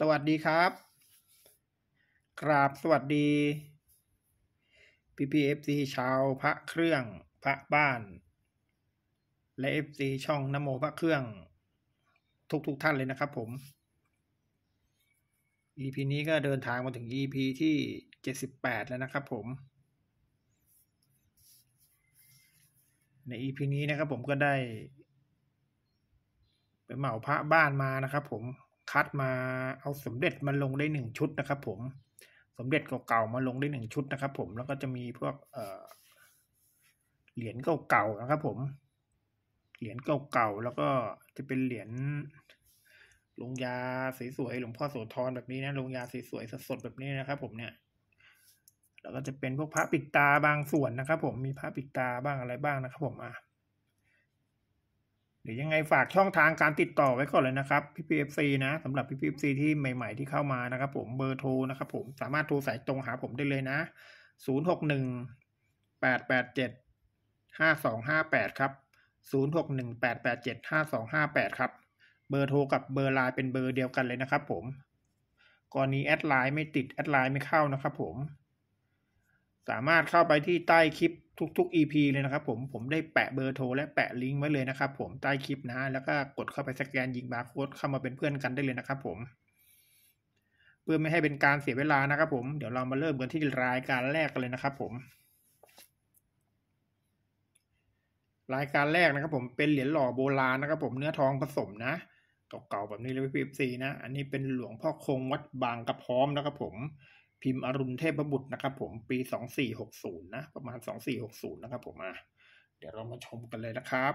สวัสดีครับกราบสวัสดี PPFC ชาวพระเครื่องพระบ้าน และ FC ช่องนโมพระเครื่อง ทุกๆทท่านเลยนะครับผม EP นี้ก็เดินทางมาถึง EP ที่ 78 แล้วนะครับผม ใน EP นี้นะครับผมก็ได้ ไปเหมาพระบ้านมานะครับผมัดมาเอาสมเด็จมาลงได้หนึ่งชุดนะครับผมสมเด็จเก่าๆมาลงได้หนึ่งชุดนะครับผมแล้วก็จะมีพวกเหรียญเก่าๆนะครับผมเหรียญเก่าๆแล้วก็จะเป็นเหรียญลงยาสวยๆหลวงพ่อโสธรแบบนี้นะลงยาสวยๆสดๆแบบนี้นะครับผมเนี่ยแล้วก็จะเป็นพวกพระปิดตาบางส่วนนะครับผมมีพระปิดตาบ้างอะไรบ้างนะครับผมอ่ะเดี๋ยวยังไงฝากช่องทางการติดต่อไว้ก่อนเลยนะครับพี่พีเอฟซีนะสำหรับพี่พีเอฟซีที่ใหม่ๆที่เข้ามานะครับผมเบอร์โทรนะครับผมสามารถโทรสายตรงหาผมได้เลยนะศูนย์หกหนึ่งแปดแปดเจ็ดห้าสองห้าแปดครับศูนย์หกหนึ่งแปดแปดเจ็ดห้าสองห้าแปดครับเบอร์โทรกับเบอร์ไลน์เป็นเบอร์เดียวกันเลยนะครับผม กรณีแอดไลน์ไม่ติดแอดไลน์ไม่เข้านะครับผม สามารถเข้าไปที่ใต้คลิปทุก ๆ EP เลยนะครับผม ผมได้แปะเบอร์โทรและแปะลิงก์ไว้เลยนะครับผมใต้คลิปนะ แล้วก็กดเข้าไปสแกนยิงบาร์โค้ดเข้ามาเป็นเพื่อนกันได้เลยนะครับผม เพื่อไม่ให้เป็นการเสียเวลานะครับผม เดี๋ยวเรามาเริ่มกันที่รายการแรกกันเลยนะครับผม รายการแรกนะครับผมเป็นเหรียญหล่อโบราณนะครับ ผมเนื้อทองผสมนะเก่าๆแบบนี้เลยพีเีฟซีนะ อันนี้เป็นหลวงพ่อคงวัดบางกระพร้อมนะครับผมพิมพ์อรุณเทพบุตรนะครับ ผมปีสองสี่หกศูนย์นะประมาณสองสี่หกศูนย์นะครับ ผมอ่ะเดี๋ยวเรามาชมกันเลยนะครับ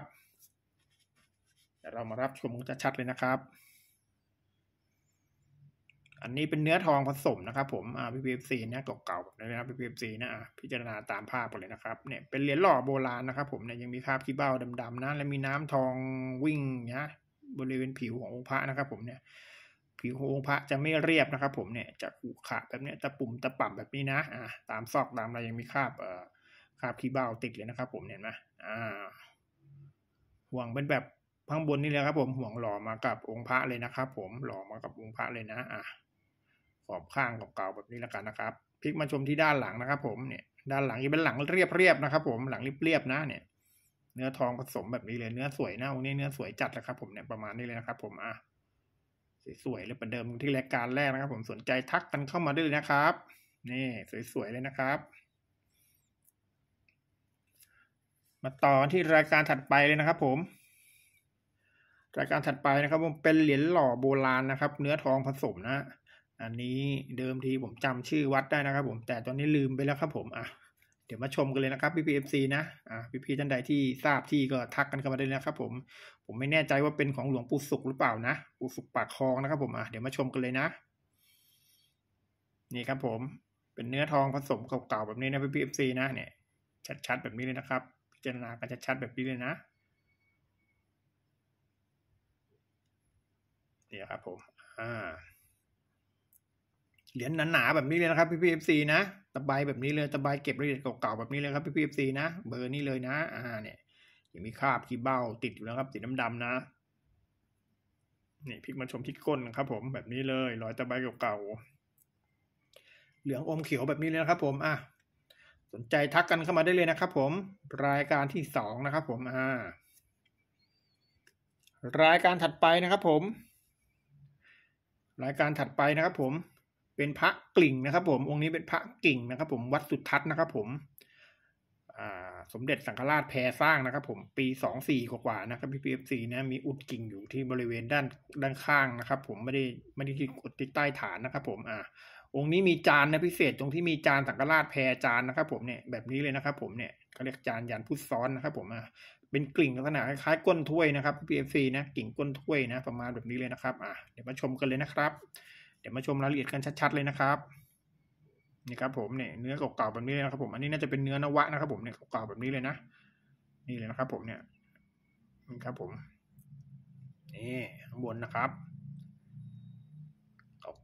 เดี๋ยวเรามารับชมกันชัดเลยนะครับ อันนี้เป็นเนื้อทองผสมนะครับ ผมอ่าพีพีเอฟซีเนี่ยเก่าๆรับนีพีเอฟซีนะอ่ะพิจารณาตามภาพไปเลยนะครับเนี่ยเป็นเหรียญหล่อโบราณนะครับ ผมเนี่ยยังมีคราบขี้เบ้าดำๆนะและมีน้ำทองวิ่งนะบริเวณผิวขององค์พระนะครับ ผมเนี่ยผิวองพระจะไม่เรียบนะครับผมเนี่ย จะขูขาะแบบเนี้ยตะปุ่มตะปั่มแบบนี้นะอ่าตามซอกตามอะไรยังมีคราบเอ่อคราบขี้เบ้าติดเลยนะครับผมเนี่ยนะอ่าห่วงเป็นแบบข้างบนนี่เลยครับ ผมห่วงหล่อมากับองค์พระเลยนะครับผมหล่อมากับองค์พระเลยนะอ่าขอบข้างเก่าๆแบบนี้แล้วกันนะครับพลิกมาชมที่ด้านหลังนะครับผมเนี่ยด้านหลังจะเป็นหลังเรียบๆนะครับผมหลังเรียบๆนะ เนี่ย เนื้อทองผสมแบบนี้เลยเนื้อสวยนะวันนี้เนื้อสวยจัดแล้วครับผมเนี่ยประมาณนี้เลยนะครับผมอ่ะสวยๆเลยประเดิมที่รายการแรกนะครับ ผมสนใจทักกันเข้ามาได้เลยนะครับนี่ สวยๆเลยนะครับ มาต่อที่รายการถัดไปเลยนะครับ ผม รายการถัดไปนะครับ ผมเป็นเหรียญหล่อโบราณนะครับ เนื้อทองผสมนะอันนี้เดิมทีผมจำชื่อวัดได้นะครับ ผมแต่ตอนนี้ลืมไปแล้วครับ ผมอ่ะ เดี๋ยวมาชมกันเลยนะครับพี่พีเอฟซีนะอ่ะพี่พีท่านใดที่ทราบที่ก็ทักกันเข้ามาได้นะครับ ผมผมไม่แน่ใจว่าเป็นของหลวงปู่สุขหรือเปล่านะ ปู่สุขปากคลองนะครับ ผมอ่ะเดี๋ยวมาชมกันเลยนะ นี่ครับ ผม เป็นเนื้อทองผสมเก่าๆแบบนี้นะพี่พีเอฟซีนะ เนี่ย ชัดๆแบบนี้เลยนะครับ พิจารณากันชัดๆแบบนี้เลยนะเนี่ยครับผม อ่าเหรียญหนาๆแบบนี้เลยนะครับพี่พีเอฟซีนะ ตะไบแบบนี้เลย ตะไบเก็บรายละเอียดเก่าๆแบบนี้เลยครับพี่พีเอฟซีนะ เบอร์นี้เลยนะ อ่า เนี่ยยังมีคราบขี้เบ้าติดอยู่นะครับสีดำำนะนี่พลิกมาชมที่ก้นนะครับผมแบบนี้เลย รอยตะไบเก่าๆเหลืองอมเขียวแบบนี้เลยนะครับ ผมอ่ะสนใจทักกันเข้ามาได้เลยนะครับผมรายการที่สองนะครับผมอ่ารายการถัดไปนะครับ ผมรายการถัดไปนะครับ ผมเป็นพระกลิ่งนะครับผมองค์นี้เป็นพระกลิ่งนะครับ ผมวัดสุทัศน์นะครับผมสมเด็จสังฆราชแพรสร้างนะครับ ผมปีสองสี่กว่าๆนะครับพี่พีเอฟซีนะมีอุดกิ่งอยู่ที่บริเวณด้านด้านข้างนะครับ ผมไม่ได้ไม่ได้ที่อุดใต้ฐานนะครับ ผมอ่าองค์นี้มีจานนะพิเศษตรงที่มีจานสังฆราชแพรจานนะครับผมเนี่ยแบบนี้เลยนะครับ ผมเนี่ยเขาเรียกจานยันพุทธซ้อนนะครับ ผมอ่าเป็นกลิ่งลักษณะคล้ายๆก้นถ้วยนะครับพีเอฟซีนะกิ่งก้นถ้วยนะประมาณแบบนี้เลยนะครับอ่าเดี๋ยวมาชมกันเลยนะครับ เดี๋ยวมาชมรายละเอียดกันชัดๆเลยนะครับนี่ครับผมเนี่ยเนื้อเก่าๆแบบนี้เลยนะครับผมอันนี้น่าจะเป็นเนื้อนวะนะครับผมเนี่ยเก่า ๆ แบบนี้เลยนะนี่เลยนะครับ ผมเนี่ยนี่ครับ ผมนี่ข้างบนนะครับ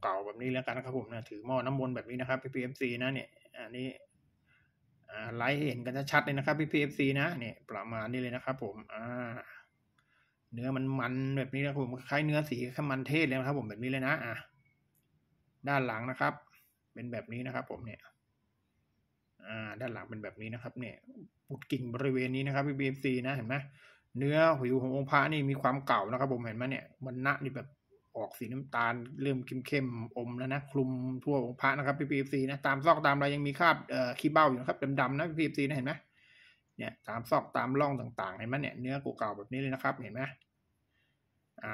เก่าๆแบบนี้แล้วกันนะครับ ผมนะถือหม้อน้ำมนต์แบบนี้นะครับ PPMC นะ เนี่ยอันนี้ไลท์เห็นกันชัดเลยนะครับ p p m c นะเนี่ยประมาณนี้เลยนะครับ ผม อ่า เนื้อมันมันแบบนี้นะครับผมคล้ายเนื้อสีขมันเทศเลยนะครับ ผมแบบนี้เลยนะอ่ะด้านหลังนะครับเป็นแบบนี้นะครับผมเนี่ยด้านหลังเป็นแบบนี้นะครับ เนี่ย ปุดกิ่งบริเวณนี้นะครับ BBFC นะ เห็นไหมเนื้อหิวขององค์พระนี่มีความเก่านะครับ ผมเห็นไหมเนี่ย มันนะนี่แบบออกสีน้ำตาลเริ่มเข้มๆอมแล้วนะ คลุมทั่วองค์พระนะครับ PPFC นะ ตามซอกตามอะไรยังมีคราบเอ่อขี้เบ้าอยู่นะครับดำๆนะ PPFC นะเห็นไหมเนี่ย ตามซอกตามร่องต่างๆ เห็นไหมเนี่ย เนื้อเก่าๆแบบนี้เลยนะครับ เห็นไหมอ่ะ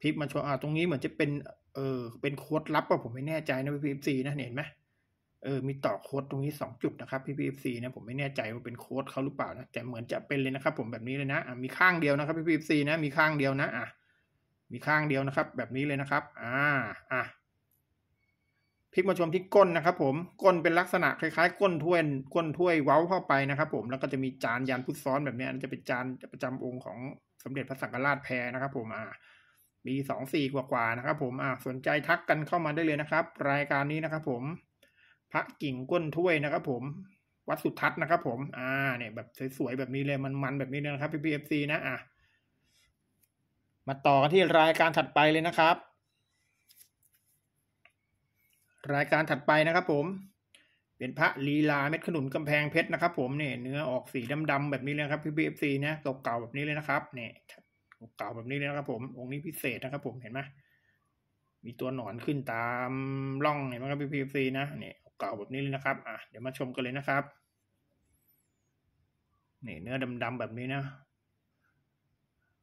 พลิกมาชนอ่ะตรงนี้เหมือนจะเป็นเออเป็นโค้ดลับป่ะผมไม่แน่ใจนะพี่พีเอฟซีนะเห็นไหมเออมีต่อโค้ดตรงนี้สองจุดนะครับพี่พีเอฟซีนะผมไม่แน่ใจว่าเป็นโค้ดเขาหรือเปล่านะแต่เหมือนจะเป็นเลยนะครับ ผมแบบนี้เลยนะอ่ะมีข้างเดียวนะครับพี่พีเอฟซีนะมีข้างเดียวนะอ่ะมีข้างเดียวนะครับ แบบนี้เลยนะครับ อ่า อ่ะพิกมาชมที่ก้นนะครับผมก้นเป็นลักษณะคล้ายๆก้นถ้วยก้นถ้วยเว้าเข้าไปนะครับผม แล้วก็จะมีจานยานพุทซ้อนแบบนี้จะเป็นจานประจำองค์ของสมเด็จพระสังฆราชแพรนะครับ ผมอ่าปีสองสี่กว่าๆนะครับ ผม อ่าสนใจทักกันเข้ามาได้เลยนะครับ รายการนี้นะครับ ผมพระกิ่งก้นถ้วยนะครับ ผม วัดสุทัศน์นะครับ ผม อ่าเนี่ยแบบสวยๆแบบนี้เลยมันๆแบบนี้เลยนะครับพี่พีเอฟซีนะอ่ะมาต่อกันที่รายการถัดไปเลยนะครับ รายการถัดไปนะครับ ผม เป็นพระลีลาเม็ดขนุนกำแพงเพชรนะครับ ผมเนี่ยเนื้อออกสีดำๆแบบนี้เลยครับพี่พีเอฟซีนะเก่าๆแบบนี้เลยนะครับเนี่ยเก่าแบบนี้นะครับ ผม องค์นี้พิเศษนะครับผม เห็นไหมมีตัวหนอนขึ้นตามร่องเห็นไหมครับพี่พีเอฟซีนะ เนี่ยเก่าแบบนี้เลยนะครับ อ่ะ เดี๋ยวมาชมกันเลยนะครับนี่เนื้อดำๆแบบนี้นะ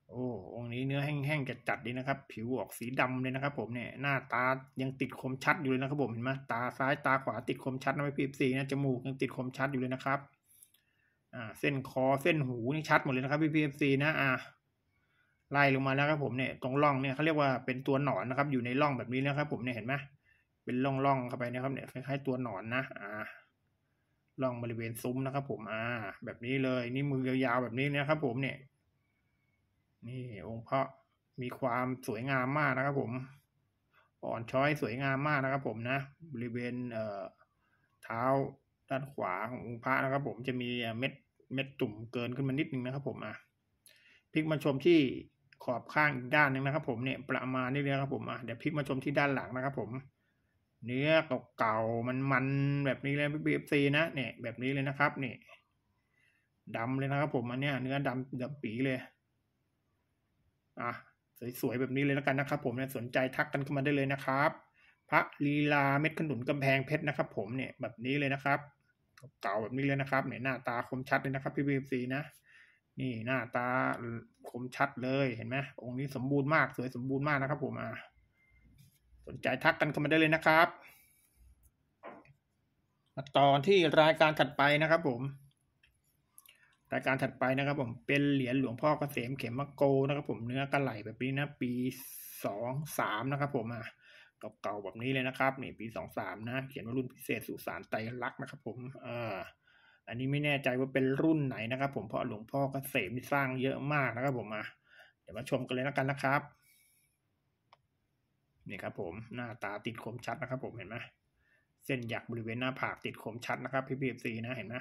โอ้ องนี้เนื้อแห้งๆจัดๆดีนะครับ ผิวออกสีดำเลยนะครับ ผม เนี่ย หน้าตา ยังติดคมชัดอยู่เลยนะครับผม เห็นไหมตาซ้ายตาขวาติดคมชัดนะพี่พีนะ จมูกยังติดคมชัดอยู่เลยนะครับ อ่า เส้นคอเส้นหูนี่ชัดหมดเลยนะครับพี่พีนะ อ่าไล่ลงมาแล้วครับผมเนี่ยตรงร่องเนี่ยเขาเรียกว่าเป็นตัวหนอนนะครับ อยู่ในร่องแบบนี้นะครับ ผมเนี่ยเห็นไหมเป็นร่องร่องเข้าไปนะครับ เนี่ยคล้ายๆตัวหนอนนะอ่าร่องบริเวณซุ้มนะครับผม อ่า แบบนี้เลย นี่มือยาวๆแบบนี้นะครับ ผมเนี่ย นี่องค์พระมีความสวยงามมากนะครับผม อ่อนช้อยสวยงามมากนะครับผมนะบริเวณเอ่อเท้า ด้านขวาขององค์พระนะครับผมจะมีเม็ด เม็ดตุ่มเกินขึ้นมานิดนึงนะครับ ผมอ่ะพิกมาชมที่ขอบข้างอีกด้านหนึ่งนะครับ ผมเนี่ยประมาณนี้เลยครับผมอ่ะเดี๋ยวพลิกมาชมที่ด้านหลังนะครับผม เนื้อเก่าๆมันมันแบบนี้เลยบีเอฟซีนะเนี่ยแบบนี้เลยนะครับเนี่ยดำเลยนะครับ ผมอันเนี้ยเนื้อดำดำปีเลยอ่ะสวยๆแบบนี้เลยแล้วกันนะครับ ผมเนี่ยสนใจทักกันเข้ามาได้เลยนะครับ พระลีลาเม็ดขนุนกาแพงเพชรนะครับ ผมเนี่ยแบบนี้เลยนะครับ เก่าแบบนี้เลยนะครับเนี่ยหน้าตาคมชัดเลยนะครับพี่บีเอฟซีนะนี่หน้าตาคมชัดเลยเห็นไหมองค์นี้สมบูรณ์มากสวยสมบูรณ์มากนะครับ ผมอ่ะสนใจทักกันเข้ามาได้เลยนะครับ ตอนที่รายการถัดไปนะครับผม รายการถัดไปนะครับ ผมเป็นเหรียญหลวงพ่อเกษมเข็มมะโกนะครับผมเนื้อกระไหลแบบนี้นะปีสองสามนะครับผมอ่ะเก่าๆแบบนี้เลยนะครับนี่ปีสองสามนะ เขียนว่ารุ่นพิเศษสุสานไตรลักษณ์นะครับผมอ่าอันนี้ไม่แน่ใจว่าเป็นรุ่นไหนนะครับ ผมเพราะหลวงพ่อกเกษมสร้างเยอะมากนะครับผมมาเดี๋ยวมาชมกันเลยนะกันนะครับ นี่ครับผมหน้าตาติดคมชัดนะครับผมเห็นไหมเส้นหยักบริเวณหน้าผากติดคมชัดนะครับพี่พีเอฟซีนะเห็นไหม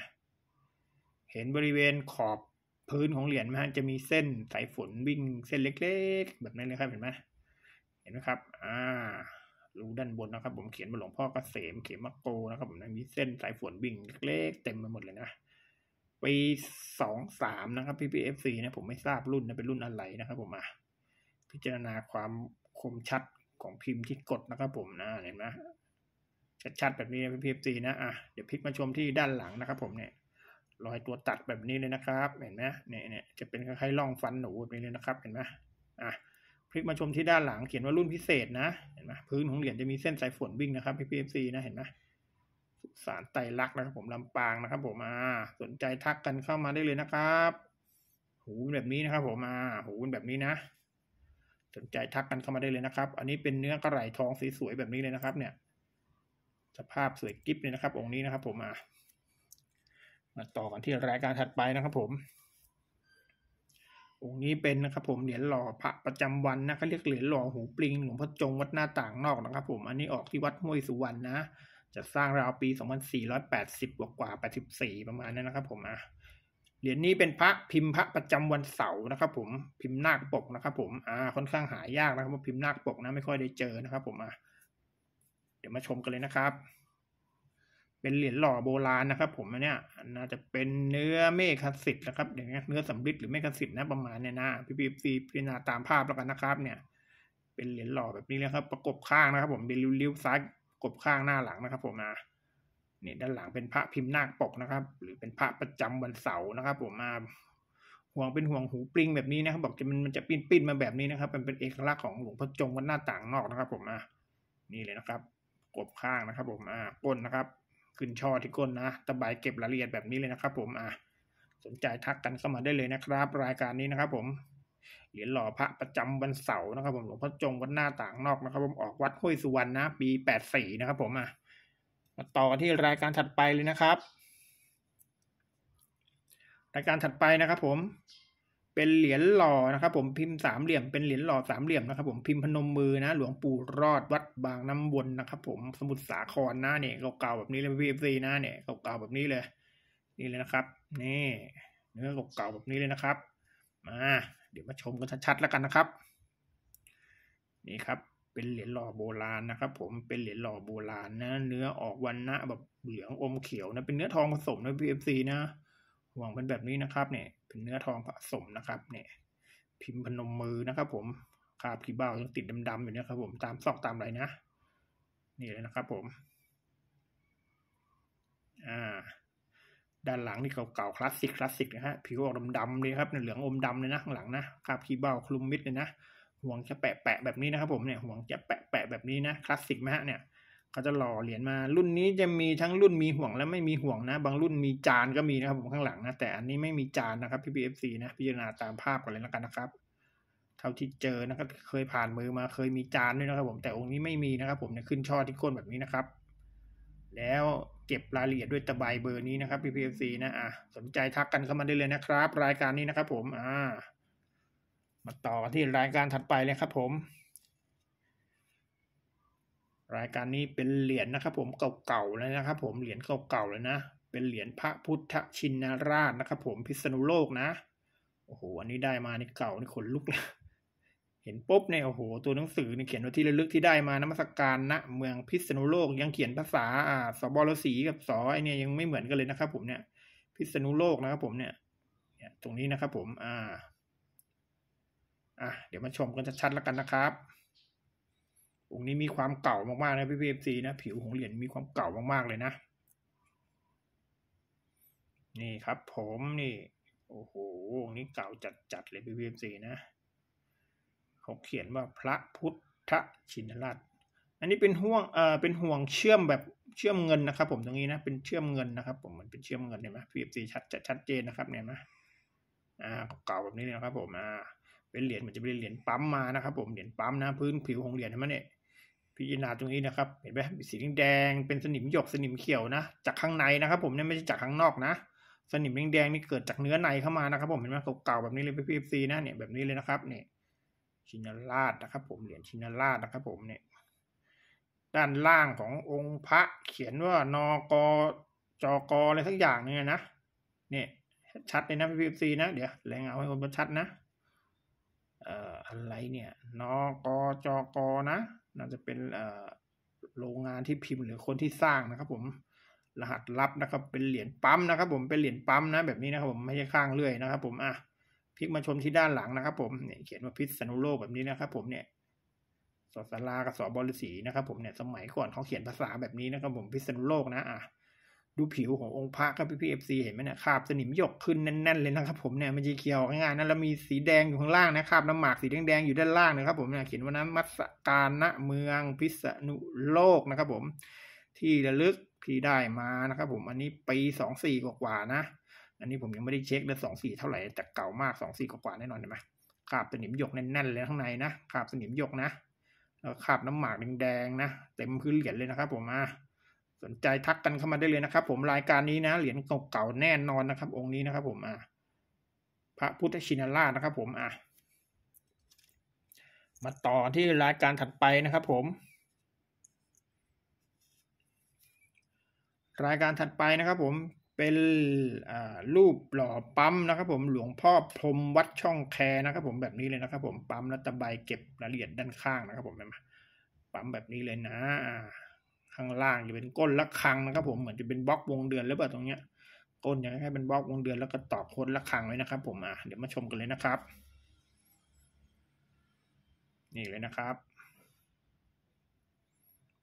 เห็นบริเวณขอบพื้นของเหรียญไหมฮะจะมีเส้นสายฝนวิ่งเส้นเล็ก ๆ แบบนั้นเลยครับเห็นไหมเห็นไหมครับ อ่ารูด้านบนนะครับ ผมเขียนมาหลวงพ่อกเกษมเขียนมาโก นะครับ ผมนะมีเส้นสายฝนวิ่งเล็กเต็มไปหมดเลยนะปีสองสามนะครับพี่พีเอฟซีนะผมไม่ทราบรุ่นนะเป็นรุ่นอะไรนะครับ ผมอ่ะพิจารณาความคมชัดของพิมพ์ที่กดนะครับ ผมนะเห็นไหมชัดๆแบบนี้พี่พีเอฟซีนะอ่ะเดี๋ยวพลิกมาชมที่ด้านหลังนะครับ ผมเนี่ย รอยตัวตัดแบบนี้เลยนะครับเห็นไหมเนี่ยเนี่ยจะเป็นคล้ายๆล่องฟันหนูแบบนี้เลยนะครับ เห็นไหมอ่ะพลิกมาชมที่ด้านหลังเขียนว่ารุ่นพิเศษนะเห็นไหมพื้นของเหรียญจะมีเส้นสายฝนวิ่งนะครับพพีีเอฟซีนะเห็นไหมสุสานไตรลักษณ์นะครับ ผมลำปางนะครับผมมาสนใจทักกันเข้ามาได้เลยนะครับหูแบบนี้นะครับ ผมมาหูแบบนี้นะสนใจทักกันเข้ามาได้เลยนะครับ อันนี้เป็นเนื้อกระไหลทองสวยๆแบบนี้เลยนะครับ เนี่ย สภาพสวยกิ๊บเลยนะครับ องค์นี้นะครับ ผมมามาต่อกันที่รายการถัดไปนะครับ ผมองค์นี้เป็นนะครับ ผมเหรียญหล่อพระประจำวันนะเขาเรียกเหรียญหล่อหูปลิงหลวงพ่อจงวัดหน้าต่างนอกนะครับผมอันนี้ออกที่วัดห้วยสุวรรณนะจะสร้างราวปี 2480กว่ากว่า84 ประมาณนั้นนะครับ ผมอ่ะเหรียญนี้เป็นพระพิมพ์พระประจำวันเสาร์นะครับผมพิมพ์นาคปกนะครับผมอ่า ค่อนข้างหายากนะครับพิมพ์นาคปกนะ ไม่ค่อยได้เจอนะครับ ผมอ่ะเดี๋ยวมาชมกันเลยนะครับเป็นเหรียญหล่อโบราณนะครับ ผมอันเนี้ยน่าจะเป็นเนื้อเมฆสิทธิ์นะครับ อย่างเงี้ยเนื้อสำริดหรือเมฆสิทธิ์นะประมาณเนี่ยนะพี่พีซีพิจารณาตามภาพแล้วกันนะครับ เนี่ย เป็นเหรียญหล่อแบบนี้นะครับ ประกบข้างนะครับ ผมเป็นริ้วๆซ้ายประกบข้างหน้าหลังนะครับ ผมนะนี่ด้านหลังเป็นพระพิมพ์นาคปกนะครับ หรือเป็นพระประจำวันเสาร์นะครับ ผมมาห่วงเป็นห่วงหูปริงแบบนี้นะครับ บอกจะมันมันจะปิ้นปิ้นมาแบบนี้นะครับมันเป็นเอกลักษณ์ของหลวงพ่อจงวัดหน้าต่างนอกนะครับ ผมอ่ะนี่เลยนะครับกบข้างนะครับ ผมอ่ะก้นนะครับขึ้นช่อที่ก้นนะตะบายเก็บรายละเอียดแบบนี้เลยนะครับ ผมอ่ะสนใจทักกันเข้ามาได้เลยนะครับ รายการนี้นะครับ ผมเหรียญหล่อพระประจำวันเสาร์นะครับ ผมหลวงพ่อจงวัดหน้าต่างนอกนะครับ ผมออกวัดห้วยสุวรรณนะ ปีแปดสี่นะครับ ผมอ่ะมาต่อที่รายการถัดไปเลยนะครับ รายการถัดไปนะครับ ผมเป็นเหรียญหล่อนะครับผมพิมพ์สามเหลี่ยมเป็นเหรียญหล่อสามเหลี่ยมนะครับผมพิมพ์พนมมือนะ หลวงปู่รอดวัดบางน้ำวนนะครับ ผมสมุทรสาครหน้าเนี่ยเก่าๆแบบนี้เลยพีเอฟซีหน้าเนี่ยเก่าๆแบบนี้เลย นี่เลยนะครับนี่เนื้อเก่าๆแบบนี้เลยนะครับมาเดี๋ยวมาชมกันชัดๆแล้วกันนะครับ นี่ครับ เป็นเหรียญหล่อโบราณนะครับ ผมเป็นเหรียญหล่อโบราณนะ เนื้อออกวันนะแบบเหลืองอมเขียวนะเป็นเนื้อทองผสมนะพีเอฟซีนะหวงเป็นแบบนี้นะครับ เนี่ยเป็นเนื้อทองผสมนะครับ เนี่ย พิมพ์พนมมือนะครับ ผมคาบขี้เบ้ายังติดดำๆอยู่นะครับผมตามซอกตามอะไรนะนี่เลยนะครับ ผม อ่า ด้านหลังนี่เก่าๆคลาสสิกคลาสสิก นะฮะผิวออกดำๆเลยครับเหลืองอมดำเลยนะ ข้างหลังนะคาบขี้เบ้าคลุมมิดเลยนะห่วงจะแปะแปะแบบนี้นะครับ ผมเนี่ยห่วงจะแปะแปะแบบนี้นะคลาสสิกไหมฮะเนี่ยเขาจะหล่อเหรียญมา รุ่นนี้จะมีทั้งรุ่นมีห่วงและไม่มีห่วง นะ บางรุ่นมีจานก็มีนะครับ ผมข้างหลังนะ แต่อันนี้ไม่มีจานนะครับพี่บีเอฟซีนะ พิจารณาตามภาพก่อนเลยแล้วกันนะครับ เท่าที่เจอนะครับ เคยผ่านมือมา เคยมีจานด้วยนะครับ ผม แต่องค์นี้ไม่มีนะครับ ผมเนี่ยขึ้นช่อที่ก้นแบบนี้นะครับ แล้วเก็บรายละเอียดด้วยตะไบเบอร์นี้นะครับ p p f ีนะ อ่ะ สนใจทักกันเข้ามาได้เลยนะครับ รายการนี้นะครับ ผม อ่า มาต่อที่รายการถัดไปเลยครับ ผมรายการนี้เป็นเหรียญนะครับผมเก่าๆเลยนะครับผมเหรียญเก่าๆเลยนะเป็นเหรียญพระพุทธชินราชนะครับผมพิษณุโลกนะโอ้โหอันนี้ได้มาในเก่านี่ขนลุกเลยเห็นปุ๊บเนี่ยโอ้โห ตัวหนังสือเนี่ยเขียนว่าที่ระลึกที่ได้มานมัสกการณ์เมืองพิษณุโลกยังเขียนภาษาอ่าสบลสีกับสอไอเนี่ยยังไม่เหมือนกันเลยนะครับผมเนี่ยพิษณุโลกนะครับผมเนี่ยเนี่ย ตรงนี้นะครับผมอ่าอ่ะเดี๋ยวมาชมกันชัดๆแล้วกันนะครับองค์นี้มีความเก่ามากๆนะพี่พีเอฟซีนะ ผิวของเหรียญมีความเก่ามากๆเลยนะ นี่ครับ ผมนี่ โอ้โหองค์นี้เก่าจัดๆเลยพี่พีเอฟซีนะเขาเขียนว่าพระพุทธชินราชอันนี้เป็นห่วงเอ่อเป็นห่วงเชื่อมแบบเชื่อมเงินนะครับผมตรงนี้นะ เป็นเชื่อมเงินนะครับ ผมมันเป็นเชื่อมเงินเห็นไหมพีเอฟซีชัดชัดเจนนะครับเนี่ยนะอ่าเก่าแบบนี้นะครับ ผมอ่าเป็นเหรียญมันจะเป็นเหรียญปั๊มมานะครับ ผมเหรียญปั๊มนะพื้นผิวของเหรียญห็นเนี่ยพิจารณาตรงนี้นะครับ เห็นไหมสีแดงเป็นสนิมหยกสนิมเขียวนะ จากข้างในนะครับผมเนี่ยไม่ใช่จากข้างนอกนะ สนิมแดงงนี่เกิดจากเนื้อในเข้ามานะครับผม เห็นไหมเก่าๆแบบนี้เลยพี่ฟซีนะเนี่ยแบบนี้เลยนะครับเนี่ยชินาราชนะครับผมเหรียญชินาราชนะครับผมเนี่ย ด้านล่างขององค์พระเขียนว่านกจกอะไรสักอย่างเนี่ยนะเนี่ยชัดเลยนะพี่ฟซีนะเดี๋ยวแรงเอาให้คนชัดนะ เอ่ออะไรเนี่ยนกจกนะน่าจะเป็นโรงงานที่พิมพ์หรือคนที่สร้างนะครับ ผม รหัสลับนะครับเป็นเหรียญปั๊มนะครับ ผมเป็นเหรียญปั๊มนะแบบนี้นะครับผมไม่ใช่ข้างเลื่อยนะครับ ผมอ่ะพลิกมาชมที่ด้านหลังนะครับ ผมเนี่ยเขียนว่าพิษณุโลกแบบนี้นะครับ ผมเนี่ยสสารากับสบิสีนะครับ ผมเนี่ยสมัยก่อนเขาเขียนภาษาแบบนี้นะครับ ผมพิษณุโลกนะอ่ะดูผิวขององค์พระครับพี่พีเอฟซีเห็นไหมเนี่ยคาบสนิมหยกขึ้นแน่นๆ เลยนะครับ ผมเนี่ย มันจะเขียวง่ายๆนะแล้วมีสีแดงอยู่ข้างล่างนะคาบน้ำหมากสีแดงๆอยู่ด้านล่างนะครับผมเนี่ยเขียนว่านั้นมัสการณเมืองพิษณุโลกนะครับ ผม ที่ระลึกที่ได้มานะครับ ผม อันนี้ปีสองสี่กว่าๆนะ อันนี้ผมยังไม่ได้เช็คเลยสองสี่เท่าไหร่ แต่เก่ามากสองสี่กว่าๆแน่นอนเห็นไหมคาบสนิมหยกแน่นๆเลยข้างในนะคาบสนิมหยกนะคาบน้ำหมากแดงๆนะ เต็มพื้นเหรียญเลยนะครับ ผมอ่ะสนใจทักกันเข้ามาได้เลยนะครับ ผมรายการนี้นะ เหรียญเก่าๆแน่นอนนะครับ องค์นี้นะครับ ผมอ่ะพระพุทธชินราชนะครับ ผมอ่ะมาต่อที่รายการถัดไปนะครับ ผม รายการถัดไปนะครับ ผมเป็นรูปหล่อปั๊มนะครับ ผมหลวงพ่อพรมวัดช่องแคนะครับ ผมแบบนี้เลยนะครับ ผม ปั๊มรัตะใบเก็บรายละเอียดด้านข้างนะครับ ผมมามปั๊มแบบนี้เลยนะข้างล่างจะเป็นก้นละคัง นะครับ ผมเหมือนจะเป็นบล็อกวงเดือนหรือเปล่าตรงเนี้ย ก้นอย่างให้เป็นบล็อกวงเดือนแล้วก็ตอกคนละคังไว้นะครับ ผมอ่ะเดี๋ยวมาชมกันเลยนะครับ นี่เลยนะครับ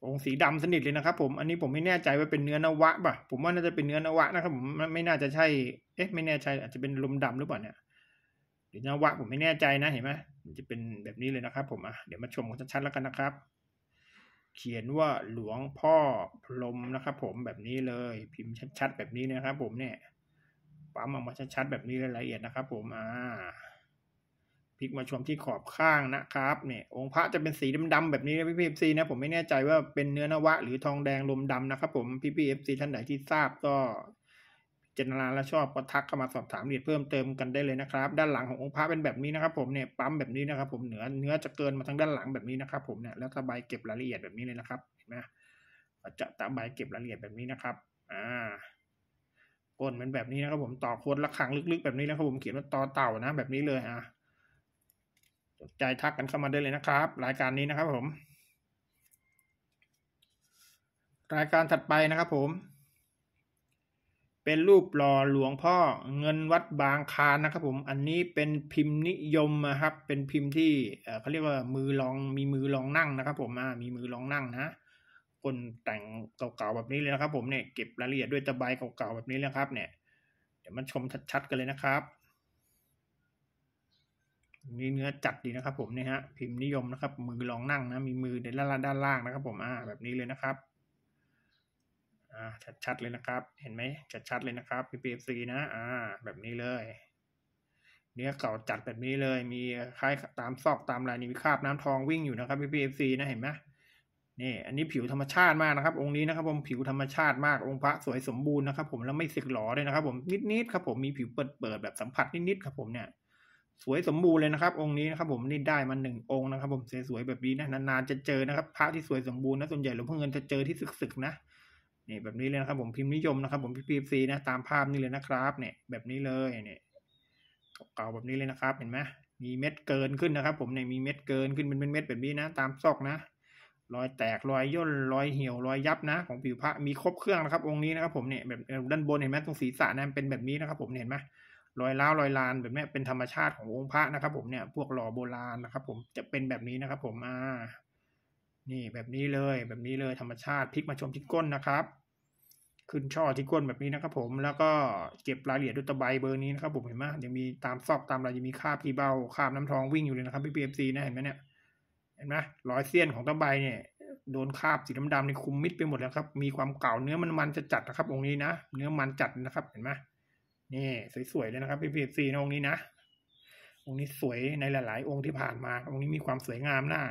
องสีดำสนิทเลยนะครับ ผมอันนี้ผมไม่แน่ใจว่าเป็นเนื้อนวะ ป่ะ ผมว่าน่าจะเป็นเนื้อนวะนะครับผมไม่น่าจะใช่เอ๊ะไม่แน่ใจ อาจจะเป็นลมดำหรือเปล่าเนี่ยหรือนวะผมไม่แน่ใจนะเห็นไหมมันจะเป็นแบบนี้เลยนะครับ ผมอ่ะเดี๋ยวมาชมกันชัดๆแล้วกันนะครับเขียนว่าหลวงพ่อพรมนะครับผมแบบนี้เลย พิมพ์ชัดๆแบบนี้นะครับผมเนี่ยปั๊มออกมาชัดๆแบบนี้ละเอียดนะครับผมอ่าพลิกมาชมที่ขอบข้างนะครับเนี่ยองค์พระจะเป็นสีดำ ๆ แบบนี้นะพี่พีเอฟซีนะผมไม่แน่ใจว่าเป็นเนื้อนวะหรือทองแดงลมดำนะครับผมพี่พีเอฟซีท่านไหนที่ทราบก็เจนนาและชอบก็ทักเข้ามาสอบถามละเอียดเพิ่มเติมกันได้เลยนะครับ ด้านหลังขององค์พระเป็นแบบนี้นะครับ ผมเนี่ยปั๊มแบบนี้นะครับ ผมเหนือเนื้อจะเกินมาทางด้านหลังแบบนี้นะครับ ผมเนี่ยแล้วตะใบเก็บรายละเอียดแบบนี้เลยนะครับเห็นไหมจะตะใบเก็บรายละเอียดแบบนี้นะครับอ่าก้นเป็นแบบนี้นะครับผมต่อโคตรละขังลึก ๆแบบนี้นะครับ ผมเขียนว่าตอเต่านะแบบนี้เลยอ่ะใจทักกันเข้ามาได้เลยนะครับรายการนี้นะครับ ผม รายการถัดไปนะครับ ผมเป็นรูปหล่อหลวงพ่อเงินวัดบางคานนะครับ ผมอันนี้เป็นพิมพ์นิยมนะครับ เป็นพิมพ์ที่เขาเรียกว่ามือลองมีมือลองนั่งนะครับ ผมมีมือลองนั่งนะคนแต่งเก่าๆแบบนี้เลยนะครับผมเนี่ยเก็บรายละเอียดด้วยตะไบเก่าๆแบบนี้เลยครับเนี่ยเดี๋ยวมาชมชัดๆกันเลยนะครับนี่เนื้อจัดดีนะครับ ผมเนี่ยฮะพิมพ์นิยมนะครับ มือลองนั่งนะมีมือในด้านล่างนะครับ ผมอ่าแบบนี้เลยนะครับช่าชัดๆเลยนะครับ เห็นไหมชัดๆเลยนะครับ PPFC นะ อ่า แบบนี้เลย เนื้อเก่าจัดแบบนี้เลย มีคล้ายตามซอกตามลายนี่มีคราบน้ำทองวิ่งอยู่นะครับ PPFC นะ เห็นไหมนี่ อันนี้ผิวธรรมชาติมากนะครับองค์นี้นะครับ ผม ผิวธรรมชาติมาก องค์พระสวยสมบูรณ์นะครับ ผม แล้วไม่สึกหลอเลยนะครับผม นิดๆ ครับ ผม มีผิวเปิดเปิดแบบสัมผัสนิดๆ ครับ ผมเนี่ย สวยสมบูรณ์เลยนะครับ องค์นี้นะครับ ผมนี่ได้มาหนึ่งองค์นะครับผมสวยๆแบบนี้นะ นานๆ จะเจอนะครับพระที่สวยสมบูรณ์นะส่วนใหญ่หลวงพ่อเงินจะเจอที่สึกๆนะนี่แบบนี้เลยนะครับผมพิมพ์นิยมนะครับ ผมพิมพ์ซีนะตามภาพนี้เลยนะครับ เนี่ย แบบนี้เลยเนี่ยเก่าแบบนี้เลยนะครับ เห็นไหมมีเม็ดเกินขึ้นนะครับ ผมเนี่ยมีเม็ดเกินขึ้นเป็นเม็ดแบบนี้นะ ตามซอกนะรอยแตกรอยย่นรอยเหี่ยวรอยยับนะของผิวพระมีครบเครื่องนะครับ องค์นี้นะครับผมเนี่ยแบบด้านบนเห็นไหมตรงศีรษะนะเป็นแบบนี้นะครับ ผมเห็นไหมรอยล้าวรอยลานแบบนี้เป็นธรรมชาติขององค์พระนะครับ ผมเนี่ยพวกหล่อโบราณนะครับ ผมจะเป็นแบบนี้นะครับ ผมอ่านี่แบบนี้เลยแบบนี้เลยธรรมชาติพลิกมาชมที่ก้นนะครับขึ้นช่อที่ก้นแบบนี้นะครับ ผมแล้วก็เก็บ รายละเอียดด้วยตะไบเบอร์นี้นะครับผมเห็นไหมยังมีตามซอกตามอะไรยังมีคาบที่เบาคาบน้ำทองวิ่งอยู่เลยนะครับพี่พีเอฟซีนะเห็นไหมเนี่ยเห็นไหมรอยเสี้ยนของตะไบเนี่ยโดนคาบสีดำๆในคุมมิดไปหมดแล้วครับ มีความเก่าเนื้อมัน มัน จะจัดนะครับองค์นี้นะเนื้อมันจัดนะครับ เห็นไหมนี่ สวยๆเลยนะครับพี่พีเอฟซีนะองค์นี้นะองค์นี้สวยในหลาย ๆ องค์ที่ผ่านมาองค์นี้มีความสวยงามน้า